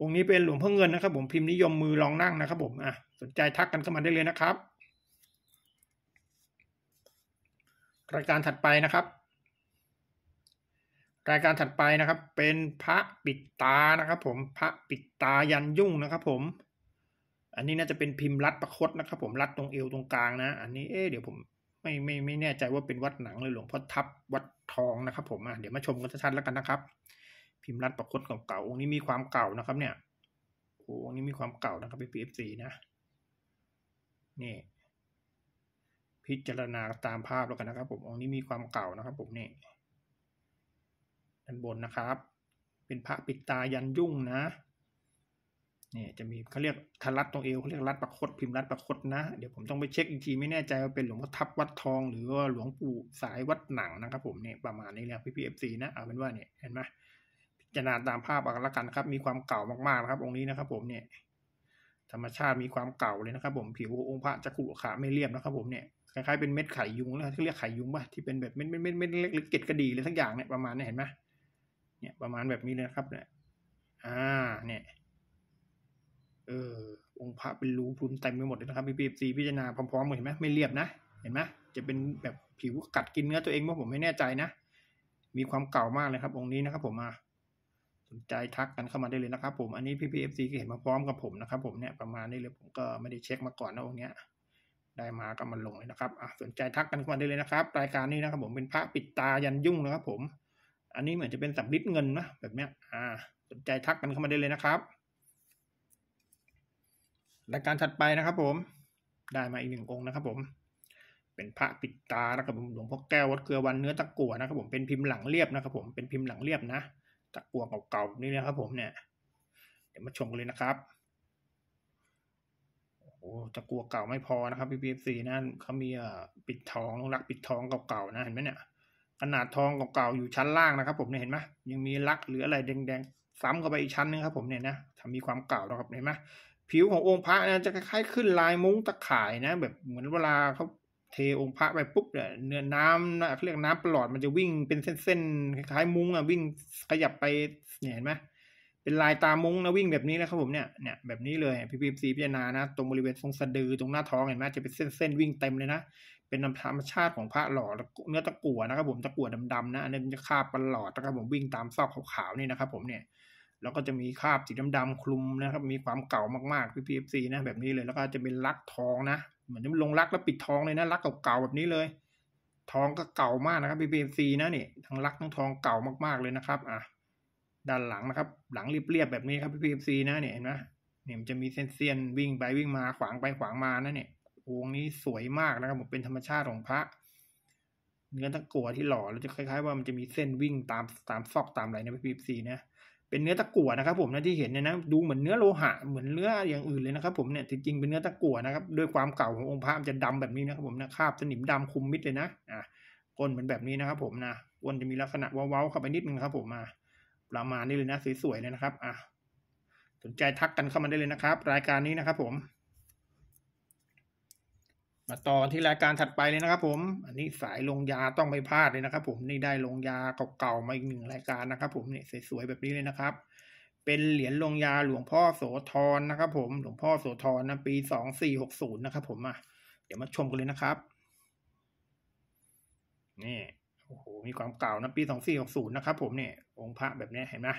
องค์นี้เป็นหลวงพ่อเงินนะครับ ผมพิมพ์นิยมมือรองนั่งนะครับ ผมอ่ะสนใจทักกันเข้ามาได้เลยนะครับรายการถัดไปนะครับ รายการถัดไปนะครับ เป็นพระปิดตานะครับ ผมพระปิดตายันยุ่งนะครับ ผม อันนี้น่าจะเป็นพิมพ์รัดประคดนะครับ ผมรัดตรงเอวตรงกลาง นะ อันนี้เอ๊เดี๋ยวผมไม่ไม่ไม่แน่ใจว่าเป็นวัดหนังเลยหลวงพ่อทับวัดทองนะครับ ผมอ่ะเดี๋ยวมาชมกันชัดๆแล้วกันนะครับพิมพ์รัดประคตเก่าๆองค์นี้มีความเก่านะครับ เนี่ยโอ้องค์นี้มีความเก่านะครับเป็นอีซีนะ นี่ พิจารณาตามภาพแล้วกันนะครับผม องค์นี้มีความเก่านะครับผมนี่ด้านบนนะครับ เป็นพระปิดตายันยุ่งนะเนี่ยจะมีเขาเรียกทรัดตรงเอวเขาเรียกรัดประคตพิมพ์รัดประคตนะ เดี๋ยวผมต้องไปเช็คอีกทีไม่แน่ใจว่าเป็นหลวงพ่อทับวัดทอง หรือว่าหลวงปู่สายวัดหนังนะครับ ผมเนี่ยประมาณนี้และพี่พีเอฟซีนะเอาเป็นว่าเนี่ย เห็นไหมจะนาตามภาพอันละกันครับ มีความเก่ามากๆนะครับ องค์นี้นะครับ ผมเนี่ย ธรรมชาติมีความเก่าเลยนะครับผม ผิวองค์พระจะขรุขระไม่เรียบนะครับ ผมเนี่ยคล้ายๆเป็นเม็ดไข่ยุงแล้วที่เรียกไข่ยุงป่ะที่เป็นแบบเม็ดเม็ดเม็ดเล็กๆเกล็ดกระดีเลยทั้งอย่างเนี่ยประมาณนี้เห็นไหมเนี่ย ประมาณแบบนี้เลยนะครับเนี่ยอ่า เนี่ย เออองค์พระเป็นรูพุนเต็มไปหมดเลยนะครับพี่ปีซีพิจารณาพร้อมๆเห็นไหมไม่เรียบ นะเห็นไหมจะเป็นแบบผิวกัดกินเนื้อตัวเองว่าผมไม่แน่ใจนะมีความเก่ามากเลยครับ องค์นี้นะครับ ผมมาสนใจทักกันเข้ามาได้เลยนะครับผม อันนี้พพี่ีเอฟก็เห็นมาพร้อมกับผมนะครับ ผมเนี่ยประมาณนี้เลยผมก็ไม่ได้เช็คมาก่อนนะองค์เนี้ยได้มาก็มาลงเลยนะครับสนใจทักกันเข้ามาได้เลยนะครับรายการนี้นะครับผมเป็นพระปิดตายันยุ่งนะครับผม อันนี้เหมือนจะเป็นสับลิดเงินนะแบบเนี้ยอ่า สนใจทักกันเข้ามาได้เลยนะครับรายการถัดไปนะครับ ผมได้มาอีกหนึ่งองค์นะครับ ผม เป็นพระปิดตานะครับผมหลวงพ่อแก้ววัดเกลือวันเนื้อตะกั่วนะครับผมเป็นพิมพ์หลังเรียบนะครับ ผมเป็นพิมพ์หลังเรียบนะตะกั่วเก่าๆนี่นะครับผมเนี่ย เดี๋ยวมาชมกันเลยนะครับ โอ้ตะกัวเก่าไม่พอนะครับ p p ซ c นั่นเขามีปิดทองลงรักปิดทองเก่าๆนะเห็นไหมเนี่ย ขนาดทองเก่าๆอยู่ชั้นล่างนะครับ ผมเนี่ยเห็นไหมยังมีลักหรืออะไรแดงๆซ้ำเข้าไปอีกชั้นนึงครับ ผมเนี่ยนะทำมีความเก่านะครับเห็นไหมผิวขององค์พระนะจะคล้ายๆขึ้นลายมุ้งตะข่ายนะ แบบเหมือนเวลาเขาเทองค์พระไปปุ๊บเนี่ยเนื้อน้ำนะเขาเรียกน้ำปลอดมันจะวิ่งเป็นเส้นๆคล้ายมุ้งอ่ะวิ่งขยับไปเนี่ยเห็นไหมเป็นลายตามุ้งนะวิ่งแบบนี้นะครับผมเนี่ยเนี่ยแบบนี้เลยพีพีซีพิจารณานะ ตรงบริเวณทรงสะดือตรงหน้าท้องเห็นไหมจะเป็นเส้นๆวิ่งเต็มเลยนะเป็นธรรมชาติของพระหล่อเนื้อตะกั่วนะครับ ผมตะกั่วดำๆนะอันนี้จะคาบปลอดนะครับผมวิ่งตามซอกขาวๆนี่นะครับ ผมเนี่ย แล้วก็จะมีคาบสีดำๆคลุมนะครับ มีความเก่ามากๆพพีีอฟซีนะแบบนี้เลยแล้วก็จะเป็นลักทองนะเหมือนจะลงรักแล้วปิดทองเลยนะรักเก่าๆแบบนี้เลยทองก็เก่ามากนะครับ b ซ c นะนี่ทั้งรักทั้งทองเก่ามากๆเลยนะครับอ่ะด้านหลังนะครับ หลังเรียบๆแบบนี้ครับ b ซ c นะเนี่ยเห็นไหมเนี่ยมันจะมีเส้นเซียนวิ่งไปวิ่งมาขวางไปขวางมานะเนี่ยวงนี้สวยมากนะครับผมเป็นธรรมชาติของพระ เนื้อตะกัวที่หล่อ แล้วจะคล้ายๆว่า มันจะมีเส้นวิ่งตามตามซอกตามอะไรนะพี่ีซีนะเป็นเนื้อตะกั่วนะครับ ผมนะที่เห็นเนี่ยนะ ดูเหมือนเนื้อโลหะ เหมือนเนื้ออย่างอื่นเลยนะครับ ผมเนี่ยจริงๆเป็นเนื้อตะกั่วนะครับด้วยความเก่าขององค์พระจะดำแบบนี้นะครับผมนะคาบสนิมดำคุมมิดเลยนะอ่ะก้นเหมือนแบบนี้นะครับ ผมนะก้นจะมีลักษณะเว้าๆเข้าไปนิดนึงครับ ผมมาประมาณนี้เลยนะสวยๆเลยนะครับ อ่ะสนใจทักกันเข้ามาได้เลยนะครับ รายการนี้นะครับ ผมมาต่อที่รายการถัดไปเลยนะครับ ผม อันนี้สายลงยาต้องไม่พลาดเลยนะครับผม นี่ได้ลงยาเก่าๆมาอีกหนึ่งรายการนะครับผมเนี่ยสวยๆแบบนี้เลยนะครับ เป็นเหรียญลงยาหลวงพ่อโสธรนะครับผม หลวงพ่อโสธรนะปีสองสี่หกศูนย์นะครับผมอ่ะเดี๋ยวมาชมกันเลยนะครับ นี่ โอ้โห มีความเก่านะปีสองสี่หกศูนย์นะครับผมเนี่ยองค์พระแบบนี้เห็นไหม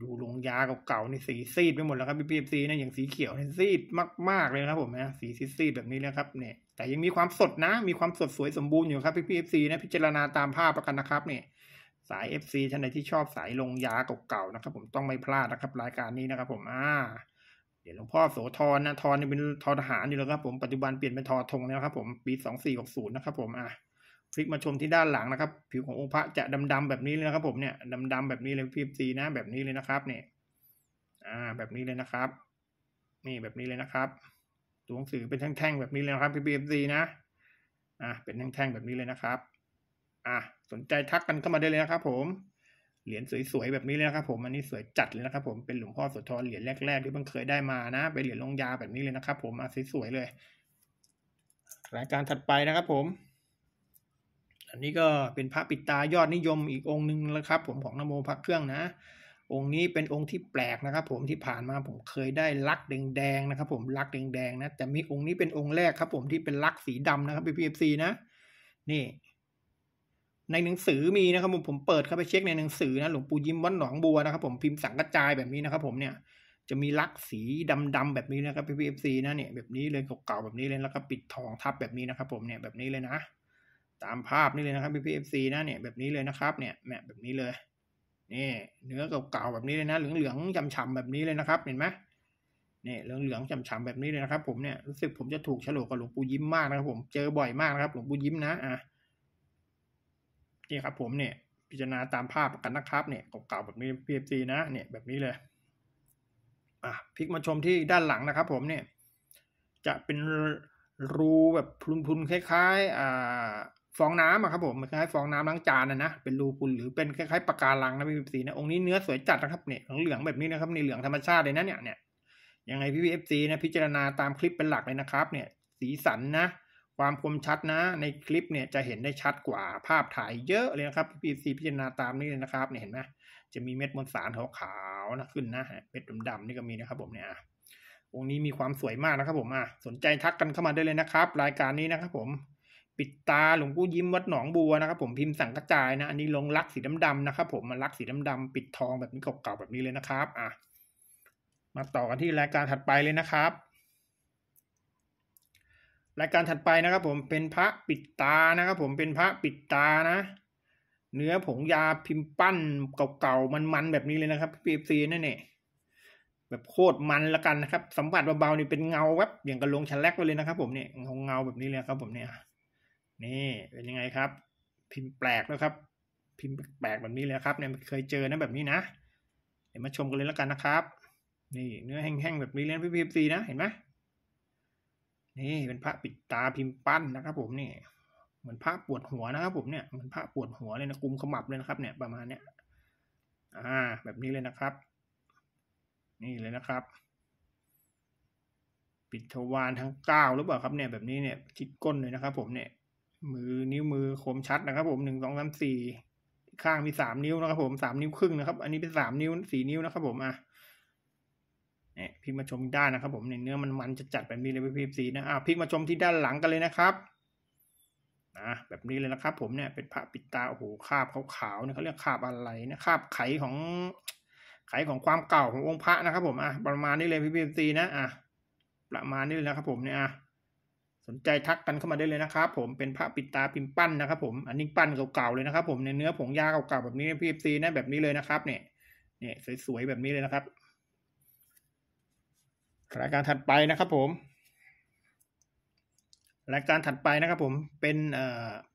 ดูลงยาเก่าๆนี่สีซีดไปหมดแล้วครับพีอฟซีนะอย่างสีเขียวนี่ซีดมากๆเลยนะครับผมนะสีซีดๆแบบนี้นะครับเนี่ยแต่ยังมีความสดนะ มีความสดสวยสมบูรณ์อยู่ครับพีอฟซีนะพิจารณาตามภาพประกันนะครับเนี่ยสาย f ีท่านใดที่ชอบสายลงยาเก่าๆนะครับผมต้องไม่พลาดนะครับรายการนี้นะครับผมอ่าเดี๋ยวหลวงพ่อโสธรนะทอนี่เป็นทอทหารอยู่แล้วครับผมปัจจุบันเปลี่ยนเป็นทอทงแล้วครับ ผมปีสองสี่หกศูนย์นะครับผมอ่ะพลิกมาชมที่ด้านหลังนะครับ ผิวขององค์พระจะดำดำแบบนี้เลยนะครับ ผมเนี่ยดำดำแบบนี้เลยพีบซีนะ แบบนี้เลยนะครับเนี่ยอ่าแบบนี้เลยนะครับนี่แบบนี้เลยนะครับตัวหนังสือเป็นแท่งๆแบบนี้เลยนะครับพีบพีซีนะอ่าเป็นแท่งๆแบบนี้เลยนะครับ อ่าสนใจทักกันเข้ามาได้เลยนะครับ ผมเหรียญสวยๆแบบนี้เลยนะครับ ผมอันนี้สวยจัดเลยนะครับผมเป็นหลวงพ่อโสธรเหรียญแรกๆที่เพิ่งเคยได้มานะเป็นเหรียญลงยาแบบนี้เลยนะครับผม่ะสวยๆเลยรายการถัดไปนะครับ ผมอันนี้ก็เป็นพระปิดตายอดนิยมอีกองค์นึ่งแล้วครับผมของนโมพระเครื่องนะองค์นี้เป็นองค์ที่แปลกนะครับผมที่ผ่านมาผมเคยได้ลักแดงๆนะครับผมลักแดงๆนะแต่มีองค์นี้เป็นองค์แรกครับ ผมที่เป็นลักสีดำนะครับพี่พีเอฟซีนะ นี่ ในหนังสือมีนะครับผมผมเปิดเข้าไปเช็คในหนังสือนะหลวงปู่ยิ้มวัดหนองบัวนะครับผมพิมพ์สังกัจจายแบบนี้นะครับผมเนี่ย จะมีลักสีดำๆแบบนี้นะครับพี่พีเอฟซีนะ เนี่ยแบบนี้เลยเก่าๆแบบนี้เลยแล้วก็ปิดทองทับแบบนี้นะครับผมเนี่ยแบบนี้เลยนะตามภาพนี่เลยนะครับพี่พีเอฟซีนะเนี่ยแบบนี้เลยนะครับ เนี่ยแมแบบนี้เลยนี่เนื้อเก่าๆแบบนี้เลยนะเหลืองๆช้ำๆแบบนี้เลยนะครับเห็นไหมเนี่ยเหลืองๆช้ำๆแบบนี้เลยนะครับผมเนี่ยรู้สึก ผมจะถูกฉลกกับหลวงปู่ยิ้มมากนะครับ ผมเจอบ่อยมากนะครับ หลวงปู่ยิ้มนะอ่ะนี่ครับ ผมเนี่ยพิจารณาตามภาพกันนะครับ เนี่ยเก่าๆแบบนี้พีเอฟซีนะเนี่ยแบบนี้เลย อ่ะพลิกมาชมที่ด้านหลังนะครับ ผมเนี่ย จะเป็นรูแบบพุนๆคล้ายๆ อ่าฟองน้ำอะครับผมมันคล้ายฟองน้ำล้างจานนะนะเป็นรูปุนหรือเป็นคล้ายๆปากการังนะพี่เอฟซีนะองค์นี้เนื้อสวยจัดนะครับเนี่ยเหลืองๆแบบนี้นะครับในเหลืองธรรมชาติเลยนะเนี่ยเนี่ยยังไงพี่พเอฟซีนะพิจารณาตามคลิปเป็นหลักเลยนะครับ เนี่ย สีสันนะ ความคมชัดนะในคลิปเนี่ยจะเห็นได้ชัดกว่าภาพถ่ายเยอะเลยนะครับพี่พเอฟซีพิจารณาตามนี้เลยนะครับเนี่ยเห็นไหมจะมีเม็ดมวลสารขาวๆนะขึ้นนะเม็ดดำๆนี่ก็มีนะครับผมเนี่ยองค์นี้มีความสวยมากนะครับผมอ่ะสนใจทักกันเข้ามาได้เลยนะครับ รายการนี้นะครับ ผมปิดตาหลวงปู่ยิ้มวัดหนองบัวนะครับ ผมพิมพ์สั่งกระจายนะอันนี้ลงลักสีดำๆนะครับ ผมมาลักสีดำๆปิดทองแบบนี้เก่าๆแบบนี้เลยนะครับ อ่ะมาต่อกันที่รายการถัดไปเลยนะครับ รายการถัดไปนะครับ ผมเป็นพระปิดตานะครับผมเป็นพระปิดตานะ เนื้อผงยาพิมพ์ปั้นเก่าๆ มันๆ แบบนี้เลยนะครับพี่เอฟซีนั่นเองแบบโคตรมันละกันนะครับ สัมผัสเบาๆนี่เป็นเงาแวบอย่างกระลงชันแรกไปเลยนะครับ ผมเนี่ยเงาเงาแบบนี้เลยครับ ผมเนี่ยนี่เป็นยังไงครับ พิมพ์แปลกแล้วครับพิมพ์แปลกแบบนี้เลยครับ เนี่ยเคยเจอนะแบบนี้นะเดี๋ยวมาชมกันเลยแล้วกันนะครับ นี่ เนื้อแห้งๆแบบนี้เล่นพิมพ์ซีนะเห็นไหมนี่เป็นพระปิดตาพิมพ์ปั้นนะครับ ผมนี่เหมือนพระปวดหัวนะครับผมเนี่ยเหมือนพระปวดหัวเลยนะกลุมขมับเลยนะครับ เนี่ยประมาณเนี้ยอ่า แบบนี้เลยนะครับ นี่เลยนะครับ ปิดทวารทั้งเก้าหรือเปล่าครับเนี่ยแบบนี้เนี่ยคิดก้นเลยนะครับ ผมเนี่ยมือนิ้วมือคมชัดนะครับ ผมหนึ่งสองสามสี่ข้างมีสามนิ้วนะครับ ผมสามนิ้วครึ่งนะครับอันนี้เป็นสามนิ้วสี่นิ้วนะครับผมอ่ะเนี่ยพิกมาชมด้านนะครับ ผมเนี่ยเนื้อมันมันจะจัดแบบนี้เลยพี่พีสีนะอ่ะพิกมาชมที่ด้านหลังกันเลยนะครับนะแบบนี้เลยนะครับ ผมเนี่ย เป็นพระปิดตาโอ้โหคาบขาวๆเนี่ยเขาเรียกคาบอะไรนะคาบไขของไขของความเก่าขององค์พระนะครับ ผมอ่ะประมาณนี้เลยพี่พีสีนะอ่ะประมาณนี้เลยนะครับผมเนี่ยอ่ะสนใจทักกันเข้ามาได้เลยนะครับ ผม เป็นพระปิดตาพิมพ์ปั้นนะครับผม อันนี้ปั้นเก่าๆเลยนะครับ ผม ในเนื้อผงยาเก่าๆแบบนี้ พีเอฟซีนะแบบนี้เลยนะครับ เนี่ยเนี่ยสวยๆแบบนี้เลยนะครับ รายการถัดไปนะครับ ผม รายการถัดไปนะครับ ผม เป็น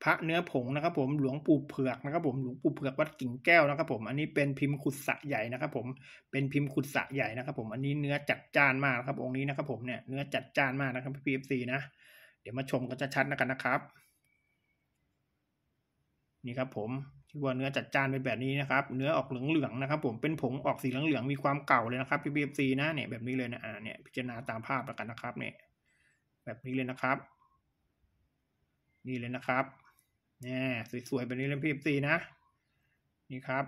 พระเนื้อผงนะครับ ผม หลวงปู่เผือกนะครับ ผม หลวงปู่เผือกวัดกิ่งแก้วนะครับ ผม อันนี้เป็นพิมพ์ขุดสะใหญ่นะครับ ผม เป็นพิมพ์ขุดสะใหญ่นะครับ ผม อันนี้เนื้อจัดจ้านมากครับ องค์นี้นะครับ ผม เนี่ยเนื้อจัดจ้านมากนะครับพีเอฟซีนะเดี๋ยวมาชมกันชัดๆนะกันนะครับ นี่ครับ ผมชี่ว่าเนื้อจัดจานเป็นแบบนี้นะครับ เนื้อออกเหลืองๆนะครับ ผม เป็นผงออกสีเหลืองๆมีความเก่าเลยนะครับพี่บีเอฟซีนะ เนี่ยแบบนี้เลยนะอ่าเนี่ย พิจารณาตามภาพแล้วกันนะครับ เนี่ยแบบนี้เลยนะครับ นี่เลยนะครับเนี่ยสวยๆแบบนี้เลยพี่เอฟซีนะ นี่ครับ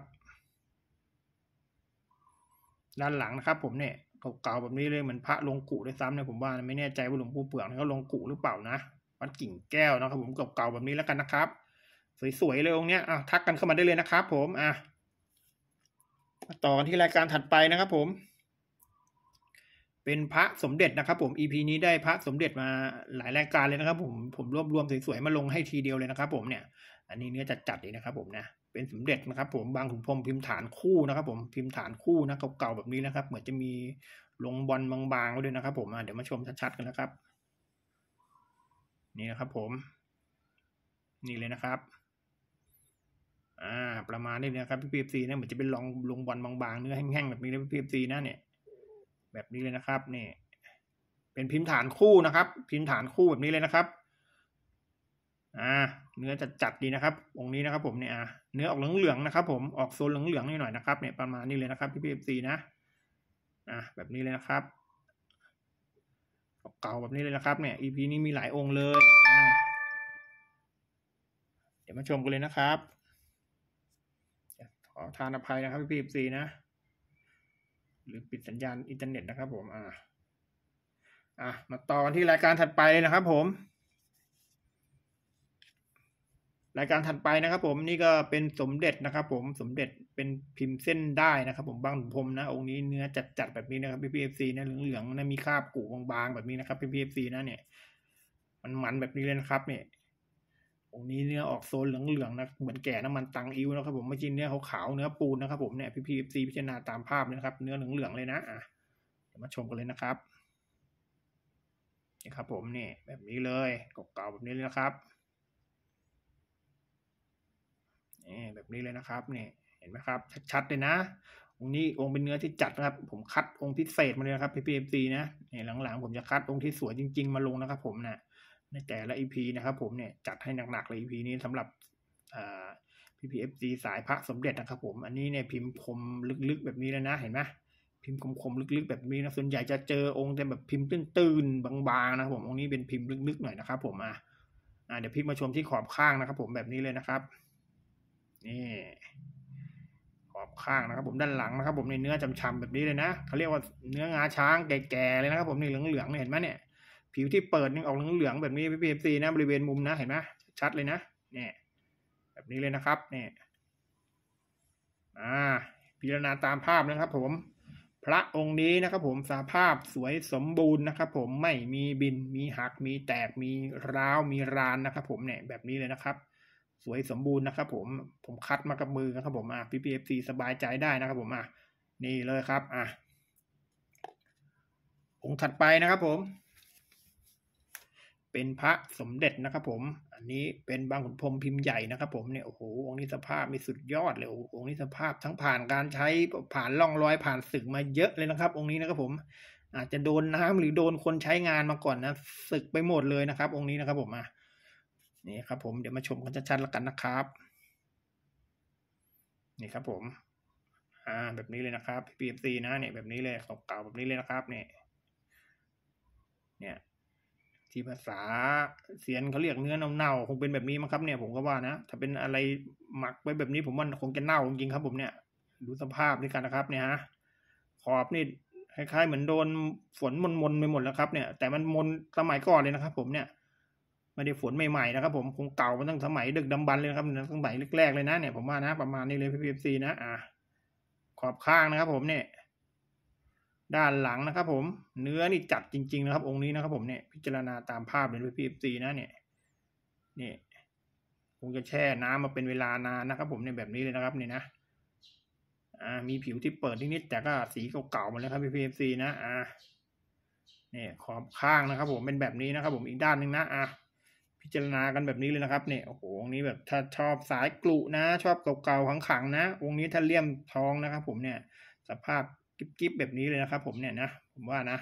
ด้านหลังนะครับ ผมเนี่ยเก่าๆแบบนี้เลยเหมือนพระลงกุด้วยซ้ำเนี่ยผมว่า ไม่แน่ใจว่าหลวงปู่เปลือกเขาลงกุหรือเปล่านะวัดกิ่งแก้วนะครับ ผมเก่าๆแบบนี้แล้วกันนะครับ สวยๆเลยองเนี้ยอ่ะทักกันเข้ามาได้เลยนะครับผมอ่ะต่อกันที่รายการถัดไปนะครับ ผม เป็นพระสมเด็จนะครับ ผม EP นี้ได้พระสมเด็จมาหลายรายการเลยนะครับ ผมผมรวบรวมสวยๆมาลงให้ทีเดียวเลยนะครับ ผมเนี่ยอันนี้เนื้อจัดๆเลยนะครับ ผมนะเป็นสมเด็จนะครับผมบางขุนพรมพิมพ์ฐานคู่นะครับผมพิมพ์ฐานคู่นะเก่าๆแบบนี้นะครับ เหมือนจะมีลงบอลบางๆด้วยนะครับ ผมเดี๋ยวมาชมชัดๆกันนะครับ นี่นะครับ ผม นี่เลยนะครับ อ่า ประมาณนี้นะครับพี่พีเอฟซีนะเหมือนจะเป็นลองลงบอลบางๆเนื้อแห้งๆแบบนี้นะพี่พีเอฟซีนะเนี่ย แบบนี้เลยนะครับนี่เป็นพิมพ์ฐานคู่นะครับ พิมพ์ฐานคู่แบบนี้เลยนะครับอ่าเนื้อจะจัดดีนะครับองนี้นะครับ ผมเนี่ยเนื้อออกเหลืองๆนะครับ ผมออกโซนเหลืองๆนิดหน่อยนะครับเนี่ยประมาณนี้เลยนะครับพี่พีเอฟซีนะอ่ะ แบบนี้เลยนะครับเก่าแบบนี้เลยนะครับ เนี่ย EP นี้มีหลายองค์เลยเดี๋ยวมาชมกันเลยนะครับขอทานอภัยนะครับ พี่พีเอฟซีนะหรือปิดสัญญาณ อินเทอร์เน็ตนะครับ ผมอ่าอ่ะมาต่อกันที่รายการถัดไปเลยนะครับ ผมรายการถัดไปนะครับ ผมนี่ก็เป็นสมเด็จนะครับ ผมสมเด็จเป็นพิมพ์เส้นได้นะครับ ผมบางพรมนะองค์นี้เนื้อจัดๆแบบนี้นะครับพี่พีเอฟซีนะเหลืองๆนะมีคราบกูบางๆแบบนี้นะครับพี่พีเอฟซีนะเนี่ย มันมันแบบนี้เลยนะครับเนี่ยองค์นี้เนื้อออกโซนเหลืองๆนะเหมือนแก่น้ำมันตังอิ้วนะครับผมไม่กี้เนื้อขาวๆเนื้อปูนนะครับผมเนี่ยพี่พีเอฟซีพิจารณาตามภาพนะครับ เนื้อเหลืองๆเลยนะอ่ะเดี๋ยวมาชมกันเลยนะครับนี่ครับ ผมนี่แบบนี้เลยเก่าๆแบบนี้เลยนะครับนี่แบบนี้เลยนะครับเนี่ยเห็นไหมครับ ชัดๆ เลยนะ องนี้องค์เป็นเนื้อที่จัดนะครับ ผมคัดองค์พิเศษมาเลยครับ PPMC นะเนี่ยหลังๆ ผมจะคัดองค์ที่สวยจริงๆ มาลงนะครับ ผมนะในแต่ละพ p นะครับ ผมเนี่ยจัดให้หนักๆเลยพ p นี้สำหรับอ่า PPFC สายพระสมเด็จนะครับ ผม อันนี้เนี่ยพิมพ์คมลึกๆ แบบนี้แล้วนะ เห็นไหมพิมพ์คมๆ ลึกๆ แบบนี้นะ ส่วนใหญ่จะเจอองค์แต่แบบพิมพ์ตื้นๆ บางๆ นะครับ ผม องค์นี้เป็นพิมพ์ลึกๆ หน่อยนะครับ ผม อ่ะเดี๋ยวพิมพ์มาชมที่ขอบข้างนะครับ ผมแบบนี้เลยนะครับนี่ขอบข้างนะครับ ผมด้านหลังนะครับ ผมในเนื้อช้ำๆแบบนี้เลยนะเขาเรียกว่าเนื้องาช้างแก่ๆเลยนะครับผมนี่เหลืองๆเห็นไหมเนี่ย ผิวที่เปิดนี่ออกเหลืองๆแบบนี้พี่พีเอฟซีนะบริเวณมุมนะเห็นไหมชัดเลยนะเนี่ย แบบนี้เลยนะครับเนี่ยอ่า พิจารณาตามภาพนะครับ ผม พระองค์นี้นะครับผมสาภาพสวยสมบูรณ์นะครับผมไม่มีบินมีหักมีแตกมีร้าวมีรานนะครับผมเนี่ย แบบนี้เลยนะครับสวยสมบูรณ์นะครับ ผม ผมคัดมากับมือนะครับ ผม อ่ะ PPFC สบายใจได้นะครับ ผม อ่ะนี่เลยครับ อ่ะองค์ถัดไปนะครับ ผม เป็นพระสมเด็จนะครับ ผม อันนี้เป็นบางขุนพรมพิมพ์ใหญ่นะครับ ผม เนี่ยโอ้โห องค์นี้สภาพมีสุดยอดเลยองค์นี้สภาพทั้งผ่านการใช้ผ่านล่องรอยผ่านศึกมาเยอะเลยนะครับ องค์นี้นะครับผม อาจจะโดนน้ำหรือโดนคนใช้งานมาก่อนนะศึกไปหมดเลยนะครับ องค์นี้นะครับ ผม อ่ะนี่ครับผมเดี๋ยวมาชมกันชัดๆแล้วกันนะครับนี่ครับ ผมอ่าแบบนี้เลยนะครับ PFC นะ เนี่ยแบบนี้เลยเก่าๆแบบนี้เลยนะครับ เนี่ย เนี่ยที่ภาษาเสียนเขาเรียกเนื้อเน่าๆคงเป็นแบบนี้มั้งครับ เนี่ยผมก็ว่านะถ้าเป็นอะไรหมักไว้แบบนี้ ผมว่าคงจะเน่าจริงครับ ผมเนี่ยดูสภาพด้วยกันนะครับ เนี่ยฮะขอบนี่คล้ายๆเหมือนโดนฝนมนๆไปหมดแล้วครับ เนี่ยแต่มันมนสมัยก่อนเลยนะครับ ผมเนี่ยไม่ได้ฝนใหม่ๆนะครับผมคงเก่ามาตั้งสมัยดึกดำบันเลยครับตั้งสมัยแรกๆเลยนะ เนี่ยผมว่านะ ประมาณนี้เลยพีพีเอฟซีนะอ่ะขอบข้างนะครับ ผมเนี่ยด้านหลังนะครับผม เนื้อนี่จัดจริงๆนะครับ องค์นี้นะครับ ผมเนี่ยพิจารณาตามภาพเลยพีพีเอฟซีนะเนี่ยเนี่ยคงจะแช่น้ำมาเป็นเวลานานนะครับผมในแบบนี้เลยนะครับเนี่ยนะอ่า มีผิวที่เปิดนิดๆแต่ก็สีเก่าๆมาแล้วครับพีพีเอฟซีนะอ่าเนี่ยขอบข้างนะครับ ผมเป็นแบบนี้นะครับ ผมอีกด้านหนึ่งนะอ่ะพิจารณากันแบบนี้เลยนะครับเนี่ยโอ้โหองนี้แบบถ้าชอบสายกลุนะชอบเก่าๆขังๆนะองนี้ถ้าเลี่ยมทองนะครับ ผมเนี่ย สภาพกิ๊บๆแบบนี้เลยนะครับ ผมเนี่ยนะผมว่านะ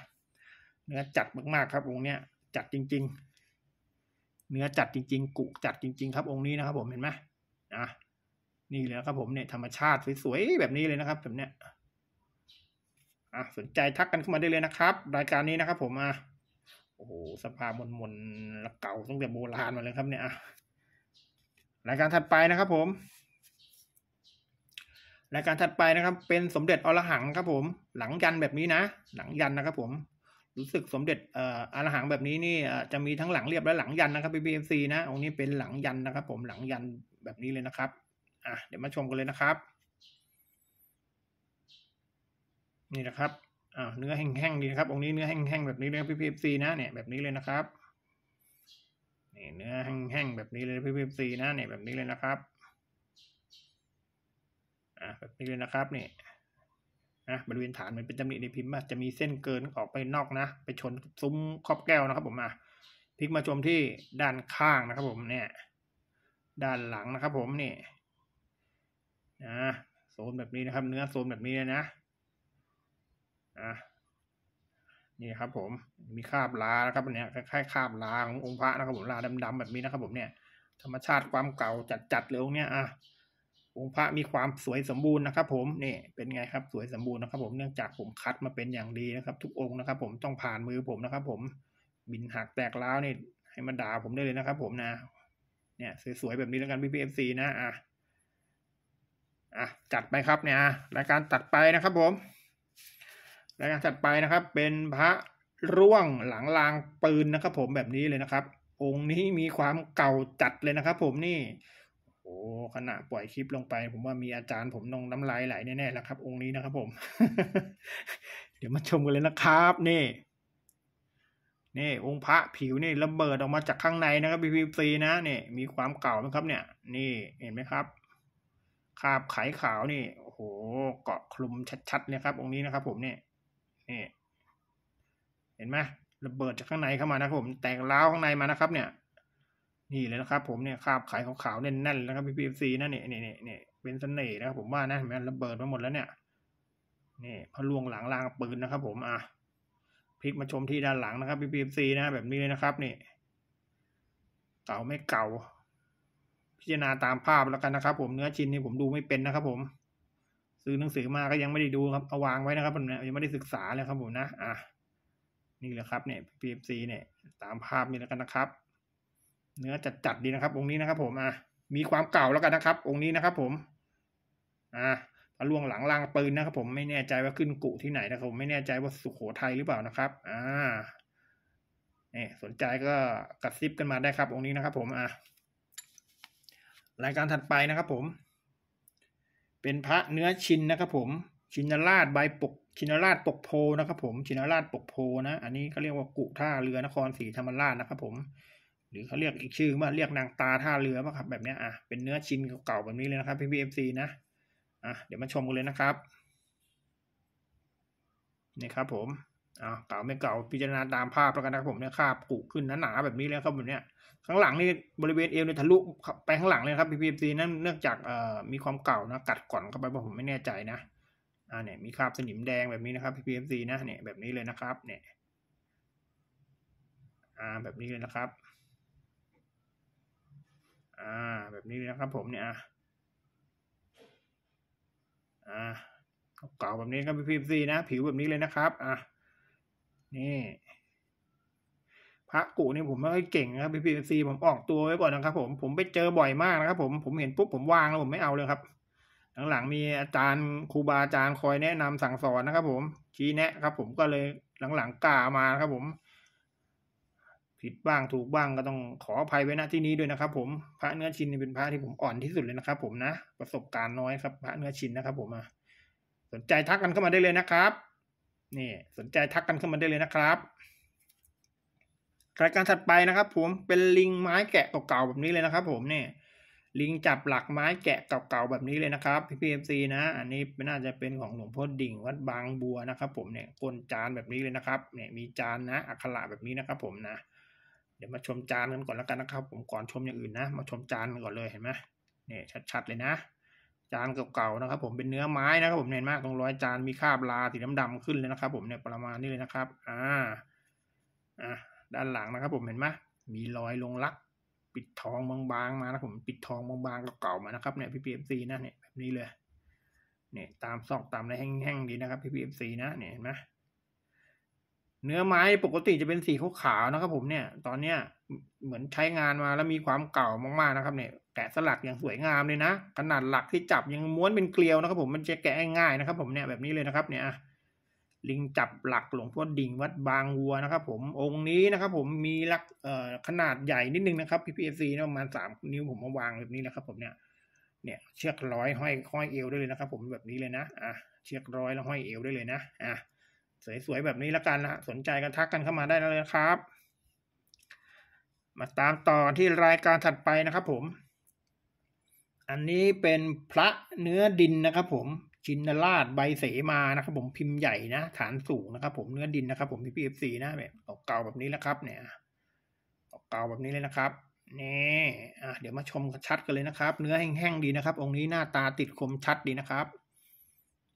เนื้อจัดมากๆครับ องเนี้ย จัดจริง ๆเนื้อจัดจริง ๆ กุ จัดจริง ๆ ครับ องนี้นะครับ ผมเห็นไหมนะนี่เลยครับผมเนี่ยธรรมชาติ สวยๆแบบนี้เลยนะครับแบบเนี้ยอ่ะสนใจทักกันเข้ามาได้เลยนะครับ รายการนี้นะครับผมอ่ะโอ้โหสภาพมนมนละเก่าตั้งแต่โบราณมาเลยครับเนี่ยรายการถัดไปนะครับ ผมรายการถัดไปนะครับ เป็นสมเด็จอรหังครับ ผม หลังยันแบบนี้นะหลังยันนะครับ ผม รู้สึกสมเด็จออรหังแบบนี้นี่จะมีทั้งหลังเรียบและหลังยันนะครับเ็มซีนะองค์นี้เป็นหลังยันนะครับ ผมหลังยันแบบนี้เลยนะครับ อ่ะเดี๋ยวมาชมกันเลยนะครับ นี่นะครับอ่าเนื้อแห้งๆดีนะครับองค์นี้เนื้อแห้งๆแบบนี้เลยพี่พีเอฟซีนะเนี่ยแบบนี้เลยนะครับนี่เนื้อแห้งๆแบบนี้เลยพี่พีเอฟซีนะเนี่ยแบบนี้เลยนะครับ อ่าแบบนี้เลยนะครับเนี่ยนะบริเวณฐานมันเป็นตำหนิในพิมพ์มาจะมีเส้นเกินออกไปนอกนะไปชนซุ้มครอบแก้วนะครับ ผมอ่ะพลิกมาชมที่ด้านข้างนะครับ ผมเนี่ย ด้านหลังนะครับ ผมนี่นะโซนแบบนี้นะครับ เนื้อโซนแบบนี้เลยนะอ่ะนี่ครับผมมีคาบลาครับเนี่ยคล้ายๆคาบลาขององค์พระนะครับผมลาดำๆแบบนี้นะครับ ผมเนี่ยธรรมชาติความเก่าจัดๆเลยองค์เนี้ยอ่ะองค์พระมีความสวยสมบูรณ์นะครับ ผมนี่เป็นไงครับสวยสมบูรณ์นะครับ ผมเนื่องจากผมคัดมาเป็นอย่างดีนะครับ ทุกองค์นะครับผมต้องผ่านมือผมนะครับผม บินหักแตกล้าวนี่ให้มาด่าผมได้เลยนะครับ ผมนะเนี่ยสวยๆแบบนี้แล้วกันพี่พีเอฟซีนะอ่ะอ่ะจัดไปครับ เนี่ยรายการตัดไปนะครับ ผมรายการถัดไปนะครับ เป็นพระร่วงหลังรางปืนนะครับ ผมแบบนี้เลยนะครับ องค์นี้มีความเก่าจัดเลยนะครับ ผมนี่ โอ้ขณะปล่อยคลิปลงไป ผมว่ามีอาจารย์ผมนองน้ำลายไหลแน่ๆแล้วครับ องค์นี้นะครับ ผม เดี๋ยวมาชมกันเลยนะครับ นี่ นี่ องค์พระผิวนี่ระเบิดออกมาจากข้างในนะครับี v ีนะนี่มีความเก่าไหมครับ เนี่ย นี่เห็นไหมครับคาบไขขาวนี่โอ้โห เกาะคลุมชัดๆเลยครับ องค์นี้นะครับ ผมเนี่ยนี่เห็นไหมระเบิดจากข้างในเข้ามานะครับผมแตกร้าวข้างในมานะครับ เนี่ยนี่เลยนะครับผมเนี่ยคาบไข่ขาวๆแน่นๆแล้วครับพี่พีเอฟซีนั่นเนี่ยเนี่ยเนี่ยเป็นเสน่ห์นะครับผมว่านะห็นระเบิดมาหมดแล้วเนี่ยนี่พอลวงหลังรางปืนนะครับ ผมอ่ะพลิกมาชมที่ด้านหลังนะครับพี่พีเอฟซีนะแบบนี้เลยนะครับนี่เก่าไม่เก่า พิจารณาตามภาพแล้วกันนะครับ ผมเนื้อชิ้นนี่ผมดูไม่เป็นนะครับ ผมซื้อหนังสือมาก็ยังไม่ได้ดูครับเอาวางไว้นะครับผมยังไม่ได้ศึกษาเลยครับ ผมนะ อ่ะนี่แหละครับเนี่ย PFC เนี่ยตามภาพนี่แล้วกันนะครับ เนื้อจัดจัดดีนะครับองค์นี้นะครับ ผมอ่ะมีความเก่าแล้วกันนะครับ องค์นี้นะครับ ผมอ่ะพระล่วงหลังลางปืนนะครับ ผมไม่แน่ใจว่าขึ้นกุที่ไหนนะครับผมไม่แน่ใจว่าสุขโขทัยหรือเปล่านะครับ อ่าเนี่ย สนใจก็กระซิบกันมาได้ครับองค์นี้นะครับ ผมอ่ะรายการถัดไปนะครับ ผมเป็นพระเนื้อชินนะครับผม ชินราชใบปก ชินราชปกโพนะครับผม ชินราชปกโพ นะ อันนี้เขาเรียกว่ากุท่าเรือนครศรีธรรมราชนะครับผม หรือเขาเรียกอีกชื่อว่าเรียกนางตาท่าเรือมาครับแบบนี้อ่ะเป็นเนื้อชินเก่าๆแบบนี้เลยนะครับพี่พีเอฟซีนะอ่ะเดี๋ยวมาชมกันเลยนะครับนี่ครับผมอ่าเก่าไม่เก่าพิจารณาตามภาพแล้วกันนะครับผมเนี่ยคาาผูกขึ้นหนาๆแบบนี้เลยครับผมเนี่ยข้างหลังนี่บริเวณเอวเนี่ยทะลุ ไปข้างหลังเลยครับ PPMC นั่นเนื่องจากเอ่อมีความเก่านะกัดก่อนเข้าไปผมไม่แน่ใจนะอ่าเนี่ยมีคาบสนิมแดงแบบนี้นะครับ PPMC นะเนี่ยแบบนี้เลยนะครับ เนี่ย อ่าแบบนี้เลยนะครับ อ่าแบบนี้เลยนะครับ ผมเนี่ยอ่าเก่าแบบนี้ครับ PPMC นะผิวแบบนี้เลยนะครับอ่านี่พระกูนี่ผมไม่ค่อยเก่งนะครับพีพีซีผมออกตัวไว้ก่อนนะครับ ผมผมไปเจอบ่อยมากนะครับ ผมผมเห็นปุ๊บผมวางแล้วผมไม่เอาเลยครับหลังๆมีอาจารย์ครูบาอาจารย์คอยแนะนำสั่งสอนนะครับ ผม ชี้แนะครับ ผมก็เลยหลังๆกล้ามาครับ ผม ผิดบ้างถูกบ้างก็ต้องขออภัยไว้ณที่นี้ด้วยนะครับ ผมพระเนื้อชินเป็นพระที่ผมอ่อนที่สุดเลยนะครับ ผมนะประสบการณ์น้อยครับ พระเนื้อชินนะครับ ผมสนใจทักกันเข้ามาได้เลยนะครับนี่สนใจทักกันเข้ามาได้เลยนะครับ รายการถัดไปนะครับ ผมเป็นลิงไม้แกะเก่าๆแบบนี้เลยนะครับ ผมเนี่ย ลิงจับหลักไม้แกะเก่าๆแบบนี้เลยนะครับพี่พีเอฟซีนะ อันนี้น่าจะเป็นของหลวงพ่อดิ่งวัดบางบัวนะครับ ผมเนี่ยกนจานแบบนี้เลยนะครับ เนี่ยมีจานนะอักขระแบบนี้นะครับ ผมนะเดี๋ยวมาชมจานกันก่อนแล้วกันนะครับ ผมก่อนชมอย่างอื่นนะมาชมจานก่อนเลยเห็นไหมเนี่ย ชัดๆเลยนะจานเก่าๆนะครับผมเป็นเนื้อไม้นะครับผมเห็นมากตรงร้อยจานมีคราบลาสีดำๆขึ้นเลยนะครับผมเนี่ยประมาณนี้เลยนะครับ อ่าอ่าด้านหลังนะครับ ผมเห็นไหมมีรอยลงลัก ปิดทองบางๆ มานะผมปิดทองบางๆเก่าๆมานะครับ เนี่ยพี่พีเอฟซีนะเนี่ยแบบนี้เลย เนี่ย ตามซอกตามอะไรแห้งๆดีนะครับพี่พีเอฟซีนะเนี่ยเห็นไหมเนื้อไม้ปกติจะเป็นสีขาวๆนะครับ ผมเนี่ย ตอนเนี้ยเหมือนใช้งานมาแล้วมีความเก่ามากๆนะครับ เนี่ยแกะสลักอย่างสวยงามเลยนะขนาดหลักที่จับยังม้วนเป็นเกลียวนะครับผมมันจะแกะง่ายๆนะครับ ผมเนี่ยแบบนี้เลยนะครับเนี่ยลิงจับหลักหลวงพ่อดิ่งวัดบางวัวนะครับ ผมองค์นี้นะครับ ผมมีลักขนาดใหญ่นิดนึงนะครับพีพีเอฟซีประมาณสามนิ้วผมมาวางแบบนี้นะครับ ผมเนี่ยเนี่ยเชือกร้อยห้อยห้อยเอวได้เลยนะครับ ผมแบบนี้เลยนะอ่ะเชือกร้อยแล้วห้อยเอวได้เลยนะอ่ะสวย ๆ แบบนี้ละกันนะ สนใจกันทักกันเข้ามาได้เลยนะครับ มาตามต่อที่รายการถัดไปนะครับ ผม อันนี้เป็นพระเนื้อดินนะครับ ผม จินราชใบเสมานะครับ ผมพิมพ์ใหญ่นะฐานสูงนะครับ ผมเนื้อดินนะครับ ผมพี่พีเอฟซีนะแบบเก่าแบบนี้แล้วครับ เนี่ยเก่าแบบนี้เลยนะครับนี่อ่ะเดี๋ยวมาชมกันชัดกันเลยนะครับ เนื้อแห้งๆดีนะครับองค์นี้หน้าตาติดคมชัดดีนะครับ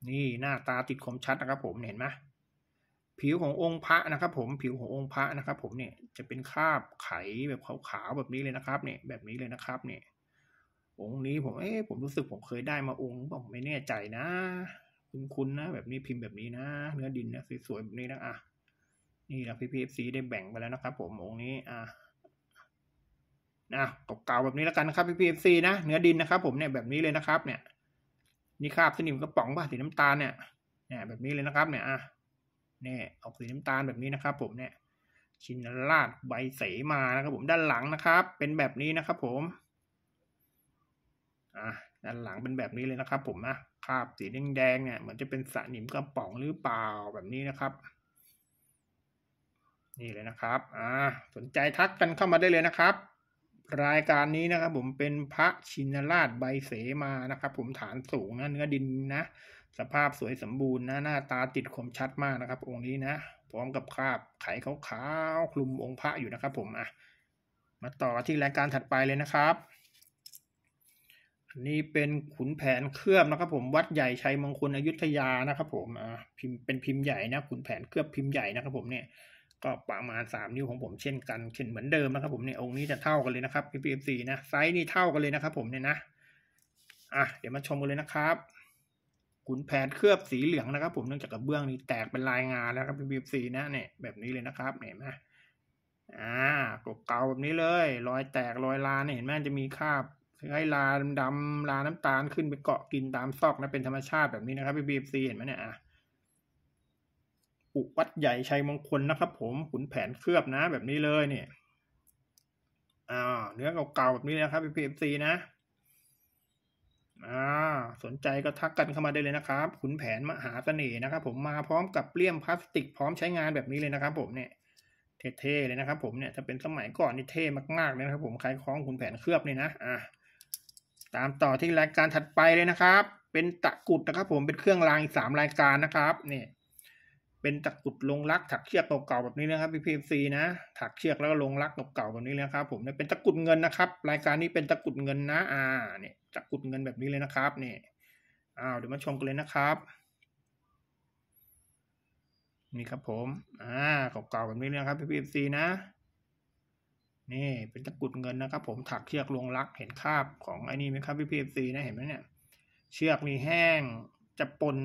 นี่หน้าตาติดคมชัดนะครับ ผมเห็นไหมผิวขององค์พระนะครับผม ผิวขององค์พระนะครับผมเนี่ย จะเป็นคราบไขแบบขาวๆแบบนี้เลยนะครับ เนี่ยแบบนี้เลยนะครับ เนี่ย องค์นี้ผม เอ๊ะผมรู้สึกผมเคยได้มาองค์ผมไม่แน่ใจนะ คุณคุณนะแบบนี้พิมพ์แบบนี้นะ เนื้อดินนะสวยๆแบบนี้นะ อ่ะ นี่นะพี่พีเอฟซีได้แบ่งไปแล้วนะครับ ผมองค์นี้ อ่ะ นะเก่าๆแบบนี้แล้วกันนะครับพี่พีเอฟซีนะ เนื้อดินนะครับผมเนี่ยแบบนี้เลยนะครับ เนี่ยนี่คราบสนิมกระป๋องป่ะสีน้ำตาลเนี่ย เนี่ยแบบนี้เลยนะครับ เนี่ยอ่ะเนี่ยออกสีน้ำตาลแบบนี้นะครับ ผมเนี่ย ชินราดใบเสมานะครับ ผมด้านหลังนะครับ เป็นแบบนี้นะครับ ผมอ่ะด้านหลังเป็นแบบนี้เลยนะครับ ผมนะคราบสีแดงๆเนี่ยเหมือนจะเป็นสนิมกระป๋องหรือเปล่าแบบนี้นะครับ นี่เลยนะครับ อ่า สนใจทักกันเข้ามาได้เลยนะครับ รายการนี้นะครับ ผมเป็นพระชินราชใบเสมานะครับ ผมฐานสูงนะเนื้อดินนะสภาพสวยสมบูรณ์นะหน้าตาติดคมชัดมากนะครับ องค์นี้นะพร้อมกับคราบไขขาวๆคลุมองค์พระอยู่นะครับ ผมอ่ะมาต่อที่รายการถัดไปเลยนะครับอันนี้เป็นขุนแผนเคลือบนะครับ ผมวัดใหญ่ชัยมงคลอยุธยานะครับ ผมอ่ะพิมพ์เป็นพิมพ์ใหญ่นะขุนแผนเคลือบพิมพ์ใหญ่นะครับผมเนี่ยก็ประมาณสามนิ้วของผมเช่นกันเช่นเหมือนเดิมนะครับ ผมเนี่ยองค์นี้จะเท่ากันเลยนะครับพพอฟซีนะไซส์นี่เท่ากันเลยนะครับ ผมเนี่ยนะอ่ะเดี๋ยวมาชมกันเลยนะครับขุนแผนเคลือบสีเหลืองนะครับ ผมเนื่องจากกระเบื้องนี้แตกเป็นลายงานแล้วครับเป็นบีบสีนะ เนี่ยแบบนี้เลยนะครับเห็นไหมอ่ากกเกาแบบนี้เลยรอยแตกรอยลานเห็นไหมจะมีคราบให้ลาดำลาน้ำตาลขึ้นไปเกาะกินตามซอกนะเป็นธรรมชาติแบบนี้นะครับเป็นบีบสีเห็นไหมเนี่ยอ่ะอุวัดใหญ่ชัยมงคลนะครับ ผมขุนแผนเคลือบนะ แบบนี้เลย เนี่ยอ่าเนื้อเก่าๆแบบนี้นะครับเป็นพีเอฟซีนะอ่าสนใจก็ทักกันเข้ามาได้เลยนะครับขุนแผนมหาเสน่ห์นะครับ ผมมาพร้อมกับเลี่ยมพลาสติกพร้อมใช้งานแบบนี้เลยนะครับ ผมเนี่ย เท่ๆเลยนะครับผมเนี่ยถ้าเป็นสมัยก่อนนี่เท่มากๆเลยนะครับ ผมคล้ายคล้องขุนแผนเคลือบนี่นะอ่าตามต่อที่รายการถัดไปเลยนะครับ เป็นตะกุดนะครับผมเป็นเครื่องรางอีกสามรายการนะครับ เนี่ยเป็นตะกุดลงรัก ถักเชือกเก่าๆแบบนี้นะครับพีอฟซีนะถักเชือกแล้วก็ลงรักเก่าๆแบบนี้นะครับผมเนี่ยเป็นตะกุดเงินนะครับรายการนี้เป็นตะกุดเงินนะ อ่า เนี่ยตะกุดเงินแบบนี้เลยนะครับเนี่ยอ้าวเดี๋ยวมาชมกันเลยนะครับนี่ครับ ผมอ่าเก่าๆแบบนี้นะครับพีอฟซีนะ นี่ เป็นตะกุดเงินนะครับ ผมถักเชือกลงรักเห็นคาบของไอ้นี่ไหมครับ พีอฟซีนะเห็นไหมเนี่ยเชือกมีแห้งจะปน